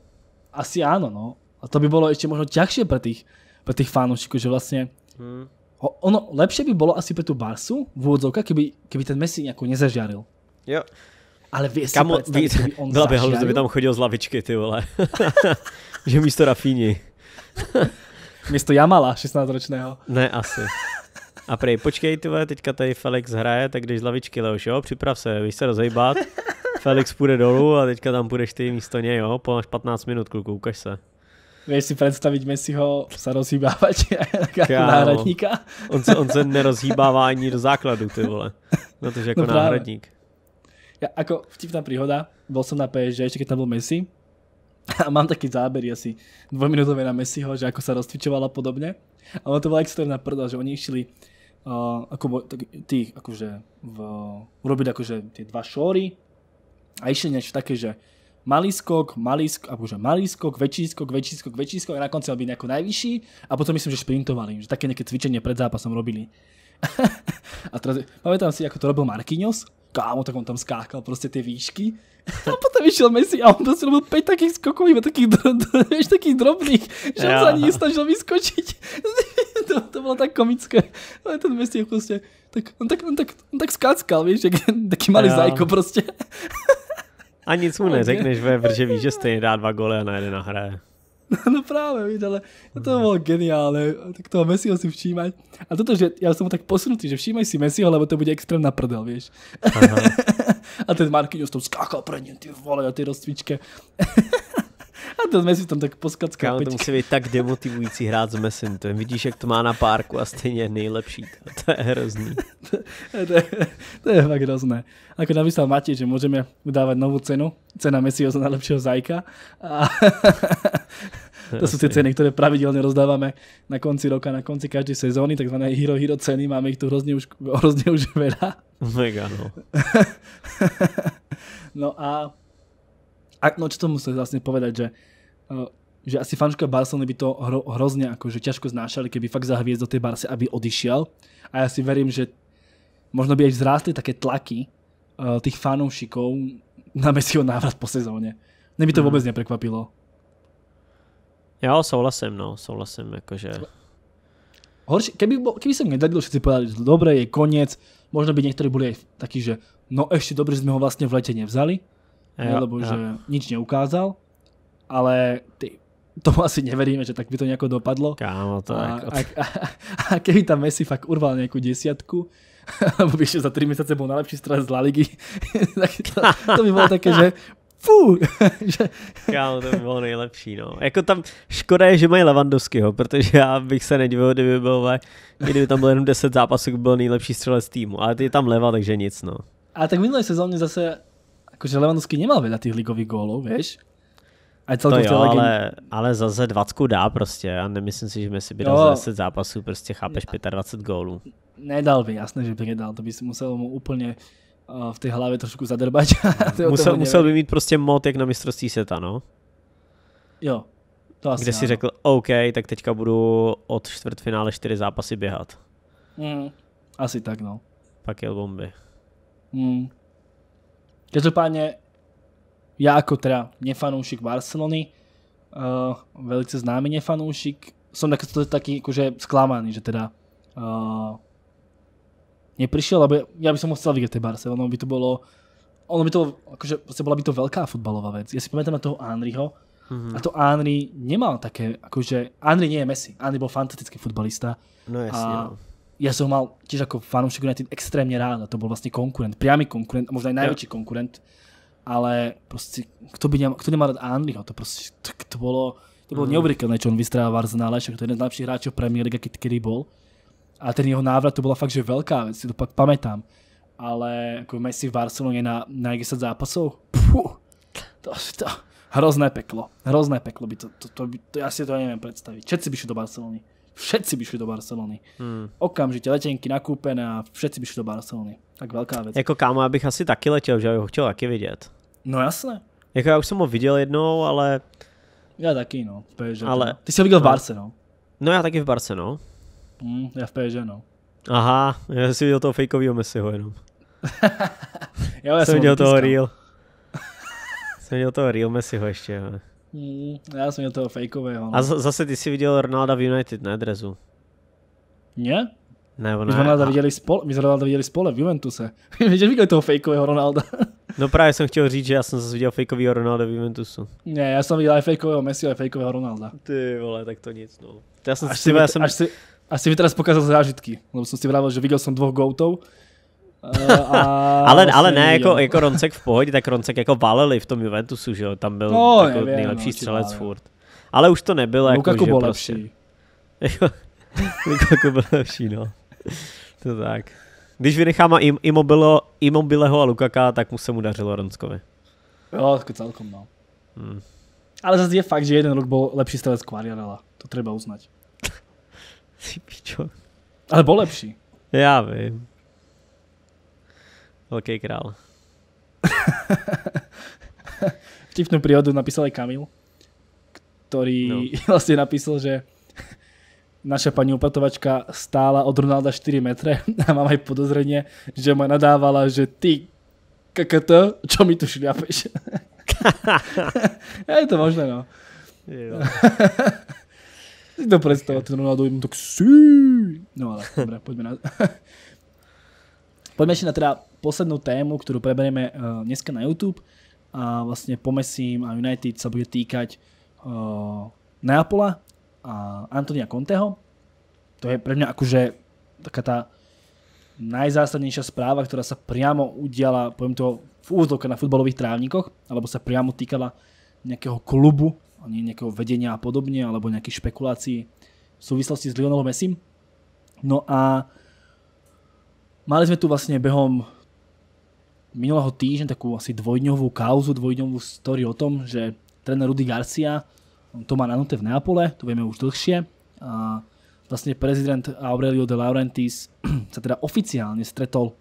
[SPEAKER 1] asi áno, no. A to by bolo ešte možno ťažšie pre tých, pre tých fanúšikov, že vlastne hmm. ono lepšie by bolo asi pre tú Barsu v úvodzovkách, keby, keby ten Messi nejako nezažiaril.
[SPEAKER 2] Jo. Ale vie si Kamo, predstaviť, keby on Byla by že by tam chodil z lavičky, ty vole.
[SPEAKER 1] že místo Rafíni. Miesto Jamala 16-ročného.
[SPEAKER 2] Ne, asi. A prej, počkej, ty vole, teďka tady Felix hraje, tak když z lavičky, Leoš, jo, připrav se, víš se rozhejbat, Felix půjde dolů a teďka tam půjdeš ty místo něj, jo, pomáš 15 minut, kluku, ukaž se.
[SPEAKER 1] Vieš si predstaviť Messiho sa rozhýbávať ako náhradníka? On sa, on sa
[SPEAKER 2] nerozhýbáva ani do základu, ty vole. No to, že ako no náhradník.
[SPEAKER 1] Ja, ako vtipná príhoda, bol som na PSG, ešte keď tam bol Messi A mám taký záber asi dvojminútové na Messiho, že ako sa roztvičoval podobne. Ale to bola extrémna prda, že oni išli uh, ako bo, tak, tých, akože v, urobiť akože tie dva šóry a išli niečo také, že malý skok, malý skok, akože malý skok, väčší skok, väčší skok, väčší skok a na konci mal byť nejako najvyšší a potom myslím, že šprintovali, že také nejaké cvičenie pred zápasom robili. a teraz, pamätám si, ako to robil Marquinhos, kámo, tak on tam skákal proste tie výšky. A potom išiel Messi a on proste robil 5 takých skokov, iba takých, vieš, takých drobných, že on sa ani nestažil vyskočiť. to, to bolo tak komické. Ale ten Messi je proste, tak, on, tak, on, tak, on tak skáckal, vieš, jak, taký malý ja. zajko proste. Ani nic mu neřekneš, ve, protože víš, že
[SPEAKER 2] stejně dá dva gole a na jeden nahraje.
[SPEAKER 1] No práve, víš, ale to bolo geniálne, tak toho Messiho si všímať. A toto, že ja som mu tak posunutý, že všímaj si Messiho, lebo to bude extrémna prdel, vieš. Aha. a ten Markyňus tam skákal pre ním, ty vole, na tej rozcvičke. A ten Messi tam tak poskacká. Ale to musí být tak demotivující
[SPEAKER 2] hrát s Messim. To je, vidíš, jak to má na párku a stejně je nejlepší. To je hrozný. to,
[SPEAKER 1] to, to, je fakt hrozné. Ako napísal Mati, že môžeme udávať novú cenu. Cena Messiho za najlepšieho zajka. A to sú tie ceny, ktoré pravidelne rozdávame na konci roka, na konci každej sezóny, tzv. Hero Hero ceny, máme ich tu hrozne už, hrozne už veľa. Mega, no. no a, a no čo to musím vlastne povedať, že že asi fanúška Barcelony by to hro, hrozne akože ťažko znášali, keby fakt zahviezd do tej Barse, aby odišiel. A ja si verím, že možno by aj vzrástli také tlaky uh, tých fanúšikov na Messiho návrat po sezóne. Neby to mm. vôbec neprekvapilo.
[SPEAKER 2] Ja souhlasím, no, souhlasím, akože...
[SPEAKER 1] Horšie, keby, keby som nedadil, všetci povedali, že dobre, je koniec, možno by niektorí boli aj takí, že no ešte dobre sme ho vlastne v lete nevzali, ja, lebo ja. že nič neukázal, ale ty, tomu asi neveríme, že tak by to nejako dopadlo. Kámo, to a, ako... a, a, a keby tam Messi fakt urval nejakú desiatku, lebo by za 3 mesiace bol najlepší strelec z La Ligy, tak to, to by bolo také, že fú.
[SPEAKER 2] Kámo, to by bylo nejlepší, no.
[SPEAKER 1] Jako tam, škoda je, že mají Levandovského,
[SPEAKER 2] protože já bych se nedivil, kdyby byl, kdyby tam bylo jenom 10 zápasů, by byl nejlepší střelec týmu, ale je tam leva, takže nic, no.
[SPEAKER 1] A tak v za sezóně zase, akože Levandovský nemal veľa tých ligových gólov, vieš? Aj to jo, ale,
[SPEAKER 2] ale zase 20 dá prostě. Já nemyslím si, že si by dal 10 zápasů, prostě chápeš, 25 gólů.
[SPEAKER 1] Nedal by, jasné, že by nedal. To by si muselo mu úplně v tej hlavě trošku zadrbať. musel, musel by
[SPEAKER 2] mít prostě mod jak na mistrovství světa, no?
[SPEAKER 1] Jo, to asi Kde si
[SPEAKER 2] řekl, OK, tak teďka budu od čtvrtfinále čtyři zápasy běhat.
[SPEAKER 1] Mm, asi tak, no.
[SPEAKER 2] Pak je bomby.
[SPEAKER 1] Mm. Každopádne, ja ako teda nefanúšik Barcelony, uh, známý známy nefanúšik, som tak, taký akože sklamaný, že teda uh, neprišiel, lebo ja by som ho chcel vidieť v tej Barse. Ono by to bolo, ono by to, akože, bola by to veľká futbalová vec. Ja si pamätám na toho Anriho, Mm-hmm. A to Anri nemal také, akože Anri nie je Messi, Anri bol fantastický futbalista. No jasne. A no. ja som mal tiež ako fanúšik United extrémne rád a to bol vlastne konkurent, priamy konkurent, možno aj najväčší ja. konkurent. Ale proste, kto, by nemal, kto nemal rád Andriho? to proste, to, to bolo, to bolo mm. neuveriteľné, čo on vystrával v Arsenále, však to je jeden z najlepších hráčov Premier League, kedy bol. A ten jeho návrat to bola fakt, že veľká vec, si to pamätám. Ale ako Messi v Barcelone na, na 10 zápasov, pfú, to, to, hrozné peklo. Hrozné peklo by to, to, to, by, to ja si to neviem predstaviť. Všetci by šli do Barcelony. Všetci by šli do Barcelony. Hmm. Okamžite letenky nakúpené a všetci by šli do Barcelony. Tak veľká vec.
[SPEAKER 2] Jako kámo, ja bych asi taky letěl, že ho chtěl taky vidět. No jasné. Jako ja už jsem ho viděl jednou, ale...
[SPEAKER 1] Ja taký, no. ale... Ty jsi ho viděl no. v Barcelone.
[SPEAKER 2] no. ja no, já taky v Barcelone. No.
[SPEAKER 1] Hm, v RPG no.
[SPEAKER 2] Aha, já si viděl toho fejkovýho Messiho jenom.
[SPEAKER 1] jo, já jsem viděl toho real.
[SPEAKER 2] jsem viděl toho real Messiho ještě. Ale.
[SPEAKER 1] Mm, hm, já jsem měl toho fejkového. No. A zase
[SPEAKER 2] ty si viděl Ronalda v United, ne, Drezu? Nie? Ne, ona... My sme Ronalda
[SPEAKER 1] viděli spole, my sme Ronalda viděli spole v Juventuse. Víš, sme videli toho fejkového Ronalda.
[SPEAKER 2] no právě jsem chtěl říct, že já jsem zase viděl fejkového Ronalda v Juventusu.
[SPEAKER 1] Ne, já jsem viděl aj fejkového Messi, aj fejkového Ronalda. Ty vole, tak to nic, no. Já jsem až si, jsem... Až si, a ste mi teraz pokazal zážitky, lebo som si vravil, že videl som dvoch goutov. ale, vlastne ale ne, jako, jako
[SPEAKER 2] Roncek v pohodě, tak Roncek jako valeli v tom Juventusu, že jo, tam byl no, jako nevím, nejlepší no, střelec nevím. furt. Ale už to nebylo, Lukaku jako, že byl prostě. lepší. Lukaku byl lepší, no. to tak. Když vynecháme im, Imobileho a Lukaka, tak mu se mu dařilo Ronckovi.
[SPEAKER 1] Jo, tak celkom, no. Hmm. Ale zase je fakt, že jeden rok bol lepší strelec Kvarianela. To treba uznať. Si pičo. Ale bol lepší. Ja viem.
[SPEAKER 2] Veľký král.
[SPEAKER 1] Vtipnú príhodu napísal aj Kamil, ktorý no. vlastne napísal, že naša pani upratovačka stála od Ronalda 4 metre a mám aj podozrenie, že ma nadávala, že ty KKT, čo mi tu šliapeš? je to možné, no. no. Si to predstava, ten Ronaldo jednu tak sí. No ale, dobre, poďme na... poďme ešte na teda poslednú tému, ktorú preberieme uh, dneska na YouTube a vlastne pomesím a United sa bude týkať uh, eh, Neapola a Antonia Conteho. To je pre mňa akože taká tá najzásadnejšia správa, ktorá sa priamo udiala, poviem to v úzloke na futbalových trávnikoch, alebo sa priamo týkala nejakého klubu ani nejakého vedenia a podobne, alebo nejakých špekulácií v súvislosti s Lionelom Messim. No a mali sme tu vlastne behom minulého týždňa takú asi dvojdňovú kauzu, dvojdňovú story o tom, že tréner Rudy Garcia to má nanuté v Neapole, to vieme už dlhšie. A vlastne prezident Aurelio de Laurentiis sa teda oficiálne stretol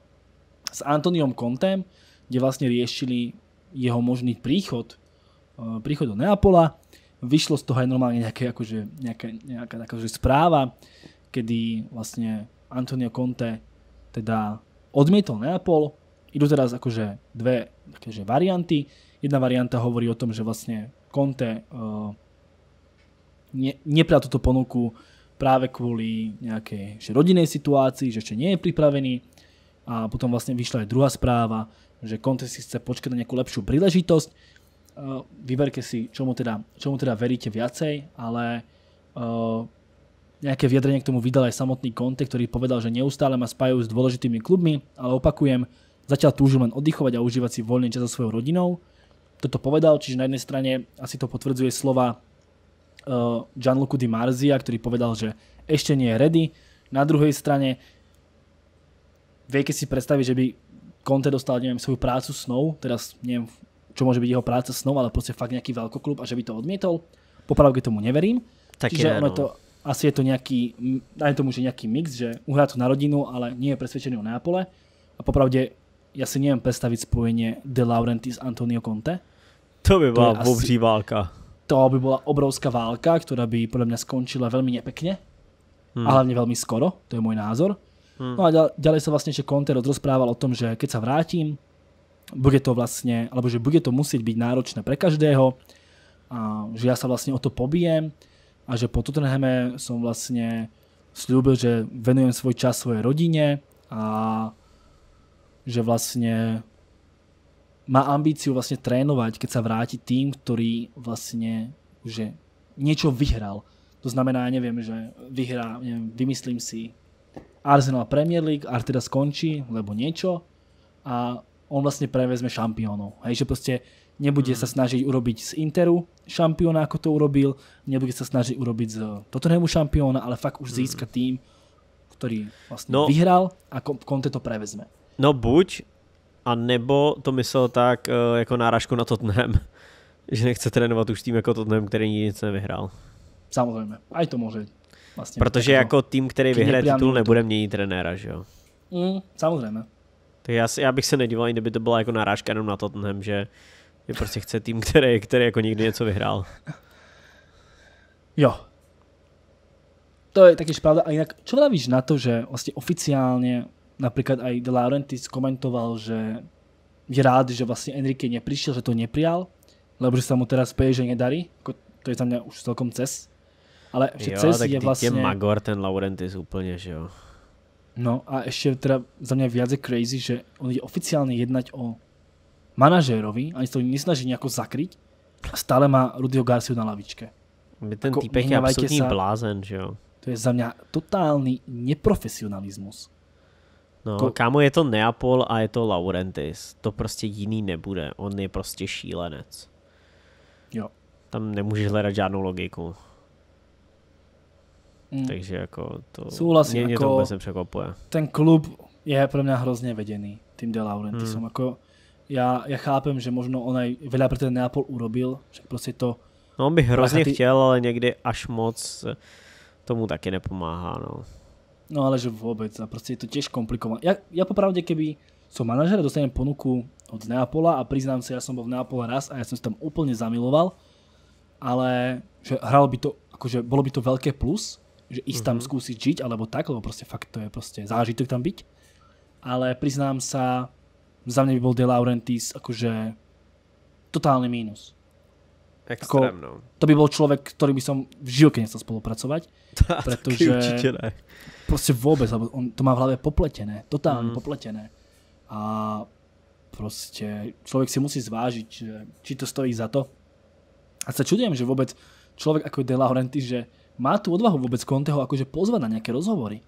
[SPEAKER 1] s Antoniom Contem, kde vlastne riešili jeho možný príchod Eh, príchod do Neapola. Vyšlo z toho aj normálne nejaké, akože, nejaká, nejaká akože správa, kedy vlastne Antonio Conte teda odmietol Neapol. Idú teraz akože dve akože varianty. Jedna varianta hovorí o tom, že vlastne Conte uh, ne, túto ponuku práve kvôli nejakej že rodinnej situácii, že ešte nie je pripravený. A potom vlastne vyšla aj druhá správa, že Conte si chce počkať na nejakú lepšiu príležitosť Eh, vyberte si, čomu teda, čomu teda veríte viacej, ale uh, nejaké vyjadrenie k tomu vydal aj samotný Conte, ktorý povedal, že neustále ma spájajú s dôležitými klubmi, ale opakujem, zatiaľ túžim len oddychovať a užívať si voľný čas so svojou rodinou. Toto povedal, čiže na jednej strane asi to potvrdzuje slova uh, Gianluca Di Marzia, ktorý povedal, že ešte nie je ready. Na druhej strane vie, keď si predstaviť, že by Conte dostal, neviem, svoju prácu snou, teraz neviem, čo môže byť jeho práca s ale proste fakt nejaký veľkoklub a že by to odmietol. Popravke tomu neverím. Tak Čiže je, ono no. to, asi je to nejaký, dajme tomu, že nejaký mix, že uhrá to na rodinu, ale nie je presvedčený o Neapole. A popravde, ja si neviem predstaviť spojenie De s Antonio Conte. To by bola to obří válka. To by bola obrovská válka, ktorá by podľa mňa skončila veľmi nepekne. Hmm. A hlavne veľmi skoro, to je môj názor. Hmm. No a ďalej sa vlastne, že Conte rozprával o tom, že keď sa vrátim, bude to vlastne, alebo že bude to musieť byť náročné pre každého, a že ja sa vlastne o to pobijem a že po Tottenhame som vlastne slúbil, že venujem svoj čas svojej rodine a že vlastne má ambíciu vlastne trénovať, keď sa vráti tým, ktorý vlastne už niečo vyhral. To znamená, neviem, že vyhrá, neviem, vymyslím si Arsenal Premier League, a teda skončí, lebo niečo a on vlastne prevezme šampiónov. Hej, že proste nebude mm. sa snažiť urobiť z Interu šampióna, ako to urobil, nebude sa snažiť urobiť z Tottenhamu šampióna, ale fakt už mm. získa tým, ktorý vlastne no, vyhral a Conte to prevezme.
[SPEAKER 2] No buď, a nebo to myslel tak uh, jako náražku na Tottenham, že nechce trénovat už tým jako Tottenham, který nic nevyhrál.
[SPEAKER 1] Samozřejmě, aj to môže. Vlastně Protože jako tým, který vyhraje titul,
[SPEAKER 2] nebude měnit trenéra, že jo?
[SPEAKER 1] Mm, samozřejmě.
[SPEAKER 2] Tak já, já bych se nedíval, kdyby to byla jako narážka jenom na Tottenham, že, je prostě chce tým, který, který jako nikdy něco vyhrál.
[SPEAKER 1] Jo. To je taky pravda. A inak, čo vravíš na to, že vlastne oficiálne napríklad aj De Laurentiis komentoval, že je rád, že vlastne Enrique neprišiel, že to neprijal, lebo že sa mu teraz peje, že nedarí. To je za mňa už celkom cez. Ale že jo, cez tak je vlastne...
[SPEAKER 2] magor ten Laurentis úplne, že jo.
[SPEAKER 1] No a ešte teda za mňa viac je crazy, že on ide oficiálne jednať o manažérovi, ani sa to nesnaží nejako zakryť a stále má Rudio Garciu na lavičke. Ten týpek je absolútny sa, blázen, že jo. To je za mňa totálny neprofesionalizmus. No, Ko... kámo, je to
[SPEAKER 2] Neapol a je to Laurentis. To prostě jiný nebude. On je prostě šílenec. Jo. Tam nemůžeš hledat žádnou logiku.
[SPEAKER 1] Mm. Takže ako
[SPEAKER 2] to... Súhlasím, nie, nie to vôbec
[SPEAKER 1] Ten klub je pre mňa hrozne vedený tým De Laurentisom. Mm. Ako, ja, ja chápem, že možno on aj veľa pre ten Neapol urobil, že proste to... No on by hrozne ty...
[SPEAKER 2] chtěl, ale niekde až moc e, tomu také nepomáhá, no.
[SPEAKER 1] No ale že vôbec, a proste je to tiež komplikované. Ja, ja popravde, keby som manažer, dostanem ponuku od Neapola a priznám sa, ja som bol v Neapole raz a ja som sa tam úplne zamiloval, ale že hral by to, akože bolo by to veľké plus, že ísť tam mm-hmm. skúsiť žiť, alebo tak, lebo proste fakt to je proste zážitok tam byť. Ale priznám sa, za mňa by bol De Laurentiis akože totálny mínus. Ako, no. to by bol človek, ktorý by som v živote nechcel spolupracovať, pretože proste vôbec, lebo on to má v hlave popletené, totálne mm. popletené. A proste človek si musí zvážiť, či to stojí za to. A sa čudujem, že vôbec človek ako je De Laurenti, že má tú odvahu vôbec Conteho akože pozvať na nejaké rozhovory.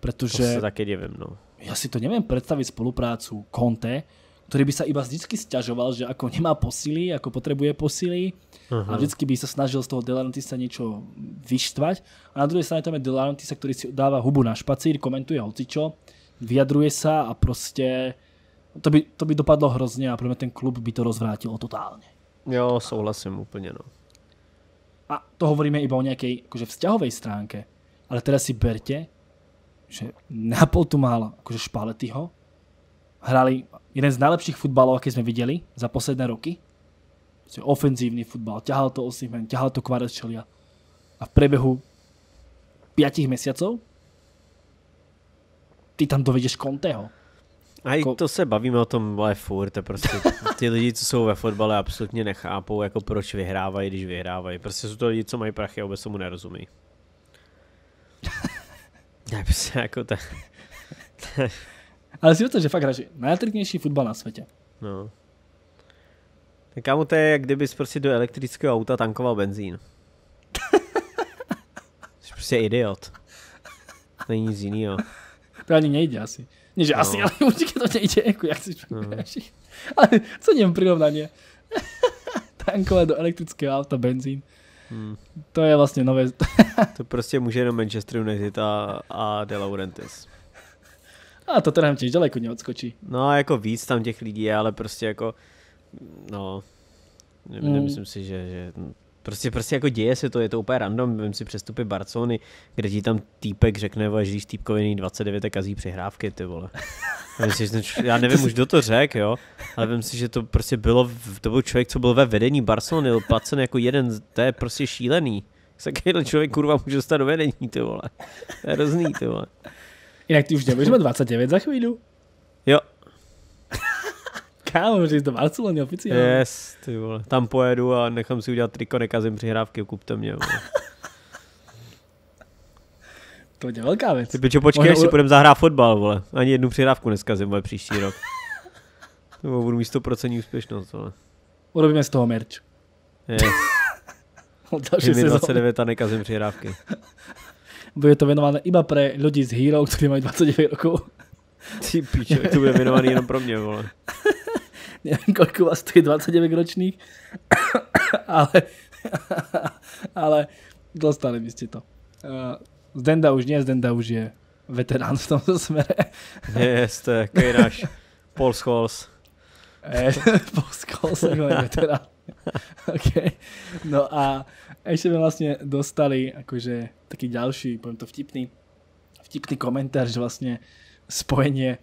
[SPEAKER 1] Pretože... To sa
[SPEAKER 2] také neviem, no.
[SPEAKER 1] Ja si to neviem predstaviť spoluprácu Conte, ktorý by sa iba vždy sťažoval, že ako nemá posily, ako potrebuje posily uh-huh. a mhm. vždy by sa snažil z toho Delanontisa niečo vyštvať. A na druhej strane tam je Delanontisa, ktorý si dáva hubu na špacír, komentuje hocičo, vyjadruje sa a proste to by, to by dopadlo hrozne a pre ten klub by to rozvrátilo totálne. Jo, súhlasím úplne, no. A to hovoríme iba o nejakej akože vzťahovej stránke. Ale teraz si berte, že napol tu mal akože Špaletyho. Hrali jeden z najlepších futbalov, aké sme videli za posledné roky. Čiže ofenzívny futbal. Ťahal to Osimhen, ťahal to Kvaratskhelia. A v priebehu 5 mesiacov ty tam dovedeš Konteho.
[SPEAKER 2] A i to se bavíme o tom, ale furt, to prostě ty lidi, co jsou ve fotbale, absolutně nechápou, jako proč vyhrávají, když vyhrávají. Prostě jsou to lidi, co mají prachy a vůbec tomu nerozumí. ne, prostě jako tak.
[SPEAKER 1] ale si to, že fakt hraží nejtrknější fotbal na světě. No. Tak kámo, to je, jak
[SPEAKER 2] jsi prostě do elektrického auta tankoval benzín. Jsi prostě
[SPEAKER 1] idiot. Není nic jiného. To ani nejde asi. Nie, že no. asi, ale určite to nejde, ako jak si mm. Ale co neviem prirovnanie. Tankové do elektrického auta benzín. Hmm. To je vlastně nové. to prostě může
[SPEAKER 2] jenom Manchester United a, a De Laurentiis.
[SPEAKER 1] A to teda tiež ďaleko
[SPEAKER 2] neodskočí. No a jako víc tam těch lidí je, ale prostě jako, no, nemyslím nemyslím si, že, že Prostě, prostě jako děje se to, je to úplně random, vím si přestupy Barcony, kde ti tam týpek řekne, že když týpkovi 29, tak kazí přihrávky, ty vole. Myslím, že ten já nevím už, kdo to řekl, jo, ale vím si, že to prostě bylo, v... to byl člověk, co byl ve vedení Barcelony, placen jako jeden, to je prostě šílený. Takovýhle člověk, kurva, může dostat do vedení, ty vole. To je hrozný, ty vole.
[SPEAKER 1] Jinak ty už nebudeš 29 za chvíli. Jo, Kámo, že do Barcelony oficiálně.
[SPEAKER 2] Yes, ty vole. Tam pojedu a nechám si udělat triko, nekazím přihrávky, kupte mě. Vole.
[SPEAKER 1] to je velká věc. Ty pičo, počkej, Možná... až si půjdeme zahrát
[SPEAKER 2] fotbal, vole. Ani jednu přihrávku neskazím, vole, příští rok. Nebo budu mít 100% úspěšnost, vole.
[SPEAKER 1] Urobíme z toho merch. Yes. Je mi 29
[SPEAKER 2] a nekazím přihrávky.
[SPEAKER 1] Bude to venované iba pre ľudí z Hero, ktorí majú 29 rokov. Ty pičo, to bude venovaný jenom pro mňa, vole. neviem koľko vás tu je 29 ročných, ale, ale dostali by ste to. Uh, Zdenda už nie, Zdenda už je veterán v tomto smere. Yes,
[SPEAKER 2] to je aký náš
[SPEAKER 1] Paul Scholes. Eh, Paul Scholes je veterán. OK. No a ešte sme vlastne dostali akože taký ďalší, poviem to vtipný, vtipný komentár, že vlastne spojenie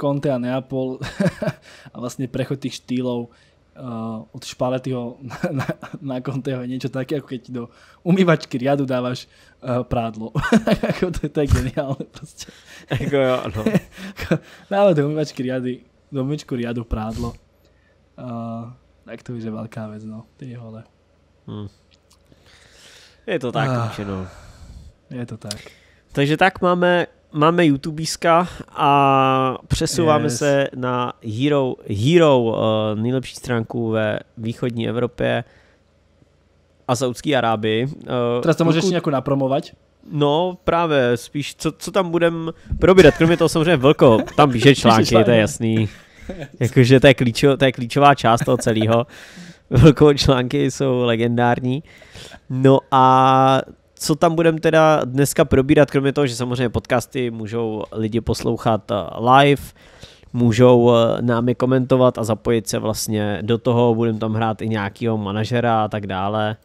[SPEAKER 1] Conte a Neapol a vlastne prechod tých štýlov uh, od Špaletyho na, na, Conteho je niečo také, ako keď do umývačky riadu dávaš uh, prádlo. ako to, to je geniálne proste. Ako jo, no. Dáva do umývačky riady, do umývačku riadu prádlo. Uh, tak to je veľká vec, no. Ty hole. Hmm. Je to tak, uh, Je to tak.
[SPEAKER 2] Takže tak máme máme YouTube, a přesouváme yes. se na Hero, Hero uh, nejlepší stránku ve východní Evropě a Saudské Arábii. Uh, Teraz to můžeš nějak napromovat? No, právě, spíš, co, co tam budem probírat, kromě toho samozřejmě Vlko, tam píše články, to je jasný. Jakože to je, klíčo, to je klíčová část toho celého. Vlkovo články jsou legendární. No a co tam budeme teda dneska probírat, kromě toho, že samozřejmě podcasty můžou lidi poslouchat eh, live, můžou eh, nám je komentovat a zapojit se vlastně do toho, budeme tam hrát i nějakého manažera a tak dále.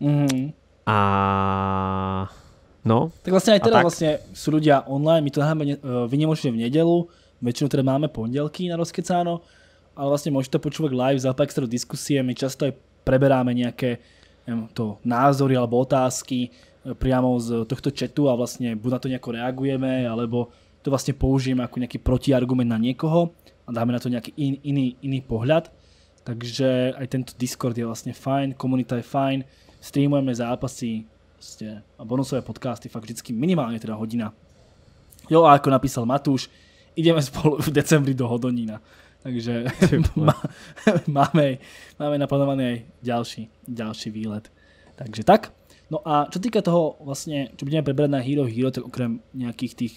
[SPEAKER 2] Mm-hmm. A no. Tak vlastně aj teda tak... vlastne
[SPEAKER 1] sú ľudia online, my to hráme vynimočne eh, v nedelu, väčšinou teda máme pondelky na rozkecáno, ale vlastne môžete počúvať live, do diskusie, my často aj preberáme nejaké uh, to názory alebo otázky e, priamo z tohto chatu a vlastne buď na to nejako reagujeme, alebo to vlastne použijeme ako nejaký protiargument na niekoho a dáme na to nejaký in, iný, iný pohľad. Takže aj tento Discord je vlastne fajn, komunita je fajn, streamujeme zápasy vlastne, a bonusové podcasty fakt vždycky minimálne teda hodina. Jo a ako napísal Matúš, ideme spolu v decembri do Hodonína takže máme, máme naplánovaný aj ďalší, ďalší výlet. Takže tak. No a čo týka toho vlastne, čo budeme prebrať na Hero Hero, tak okrem nejakých tých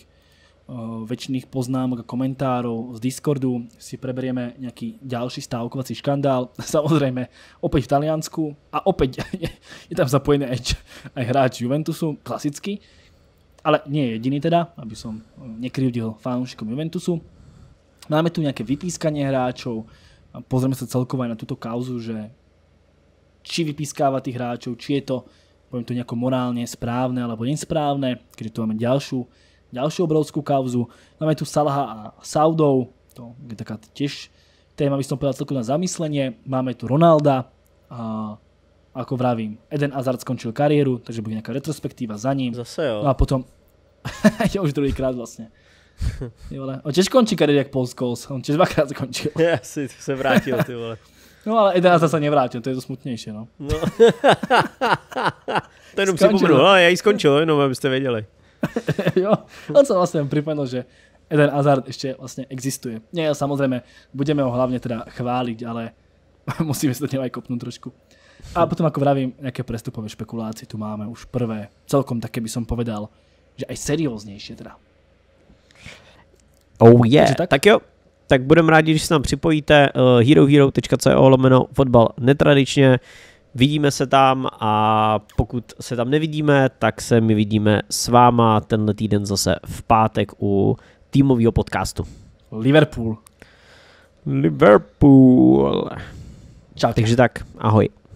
[SPEAKER 1] uh, väčšiných poznámok a komentárov z Discordu si preberieme nejaký ďalší stávkovací škandál, samozrejme opäť v Taliansku a opäť je, je tam zapojený aj, aj hráč Juventusu, klasicky, ale nie jediný teda, aby som nekrivdil fanúšikom Juventusu. Máme tu nejaké vypískanie hráčov, pozrieme sa celkovo aj na túto kauzu, že či vypískáva tých hráčov, či je to, poviem to nejako morálne správne alebo nesprávne, keďže tu máme ďalšiu, ďalšiu obrovskú kauzu. Máme tu Salaha a Saudov, to je taká tiež téma, by som povedal celkom na zamyslenie. Máme tu Ronalda, a ako vravím, Eden Hazard skončil kariéru, takže bude nejaká retrospektíva za ním. Zase jo. No a potom, ja už druhýkrát vlastne. Ty vole. On těž končí kariér jak Paul Scholes, on těž dvakrát skončil. Já ja, si se vrátil, ty vole. No ale Edena zase nevrátil, to je to smutnější, no. no. to jenom připomenu, ale já ji skončil, jenom abyste věděli. jo, on sa vlastne pripomenul, že Eden Hazard ešte vlastne existuje. Nie, samozrejme, budeme ho hlavne teda chváliť, ale musíme sa do neho aj kopnúť trošku. A potom, ako vravím, nejaké prestupové špekulácie tu máme už prvé. Celkom také by som povedal, že aj serióznejšie teda.
[SPEAKER 2] Oh yeah. tak? tak jo, tak budeme rádi, když se nám připojíte uh, eh, herohero.co lomeno fotbal netradičně. Vidíme se tam a pokud se tam nevidíme, tak se my vidíme s váma tenhle týden zase v pátek u týmového podcastu. Liverpool.
[SPEAKER 1] Liverpool. Čau. Takže tak,
[SPEAKER 2] ahoj.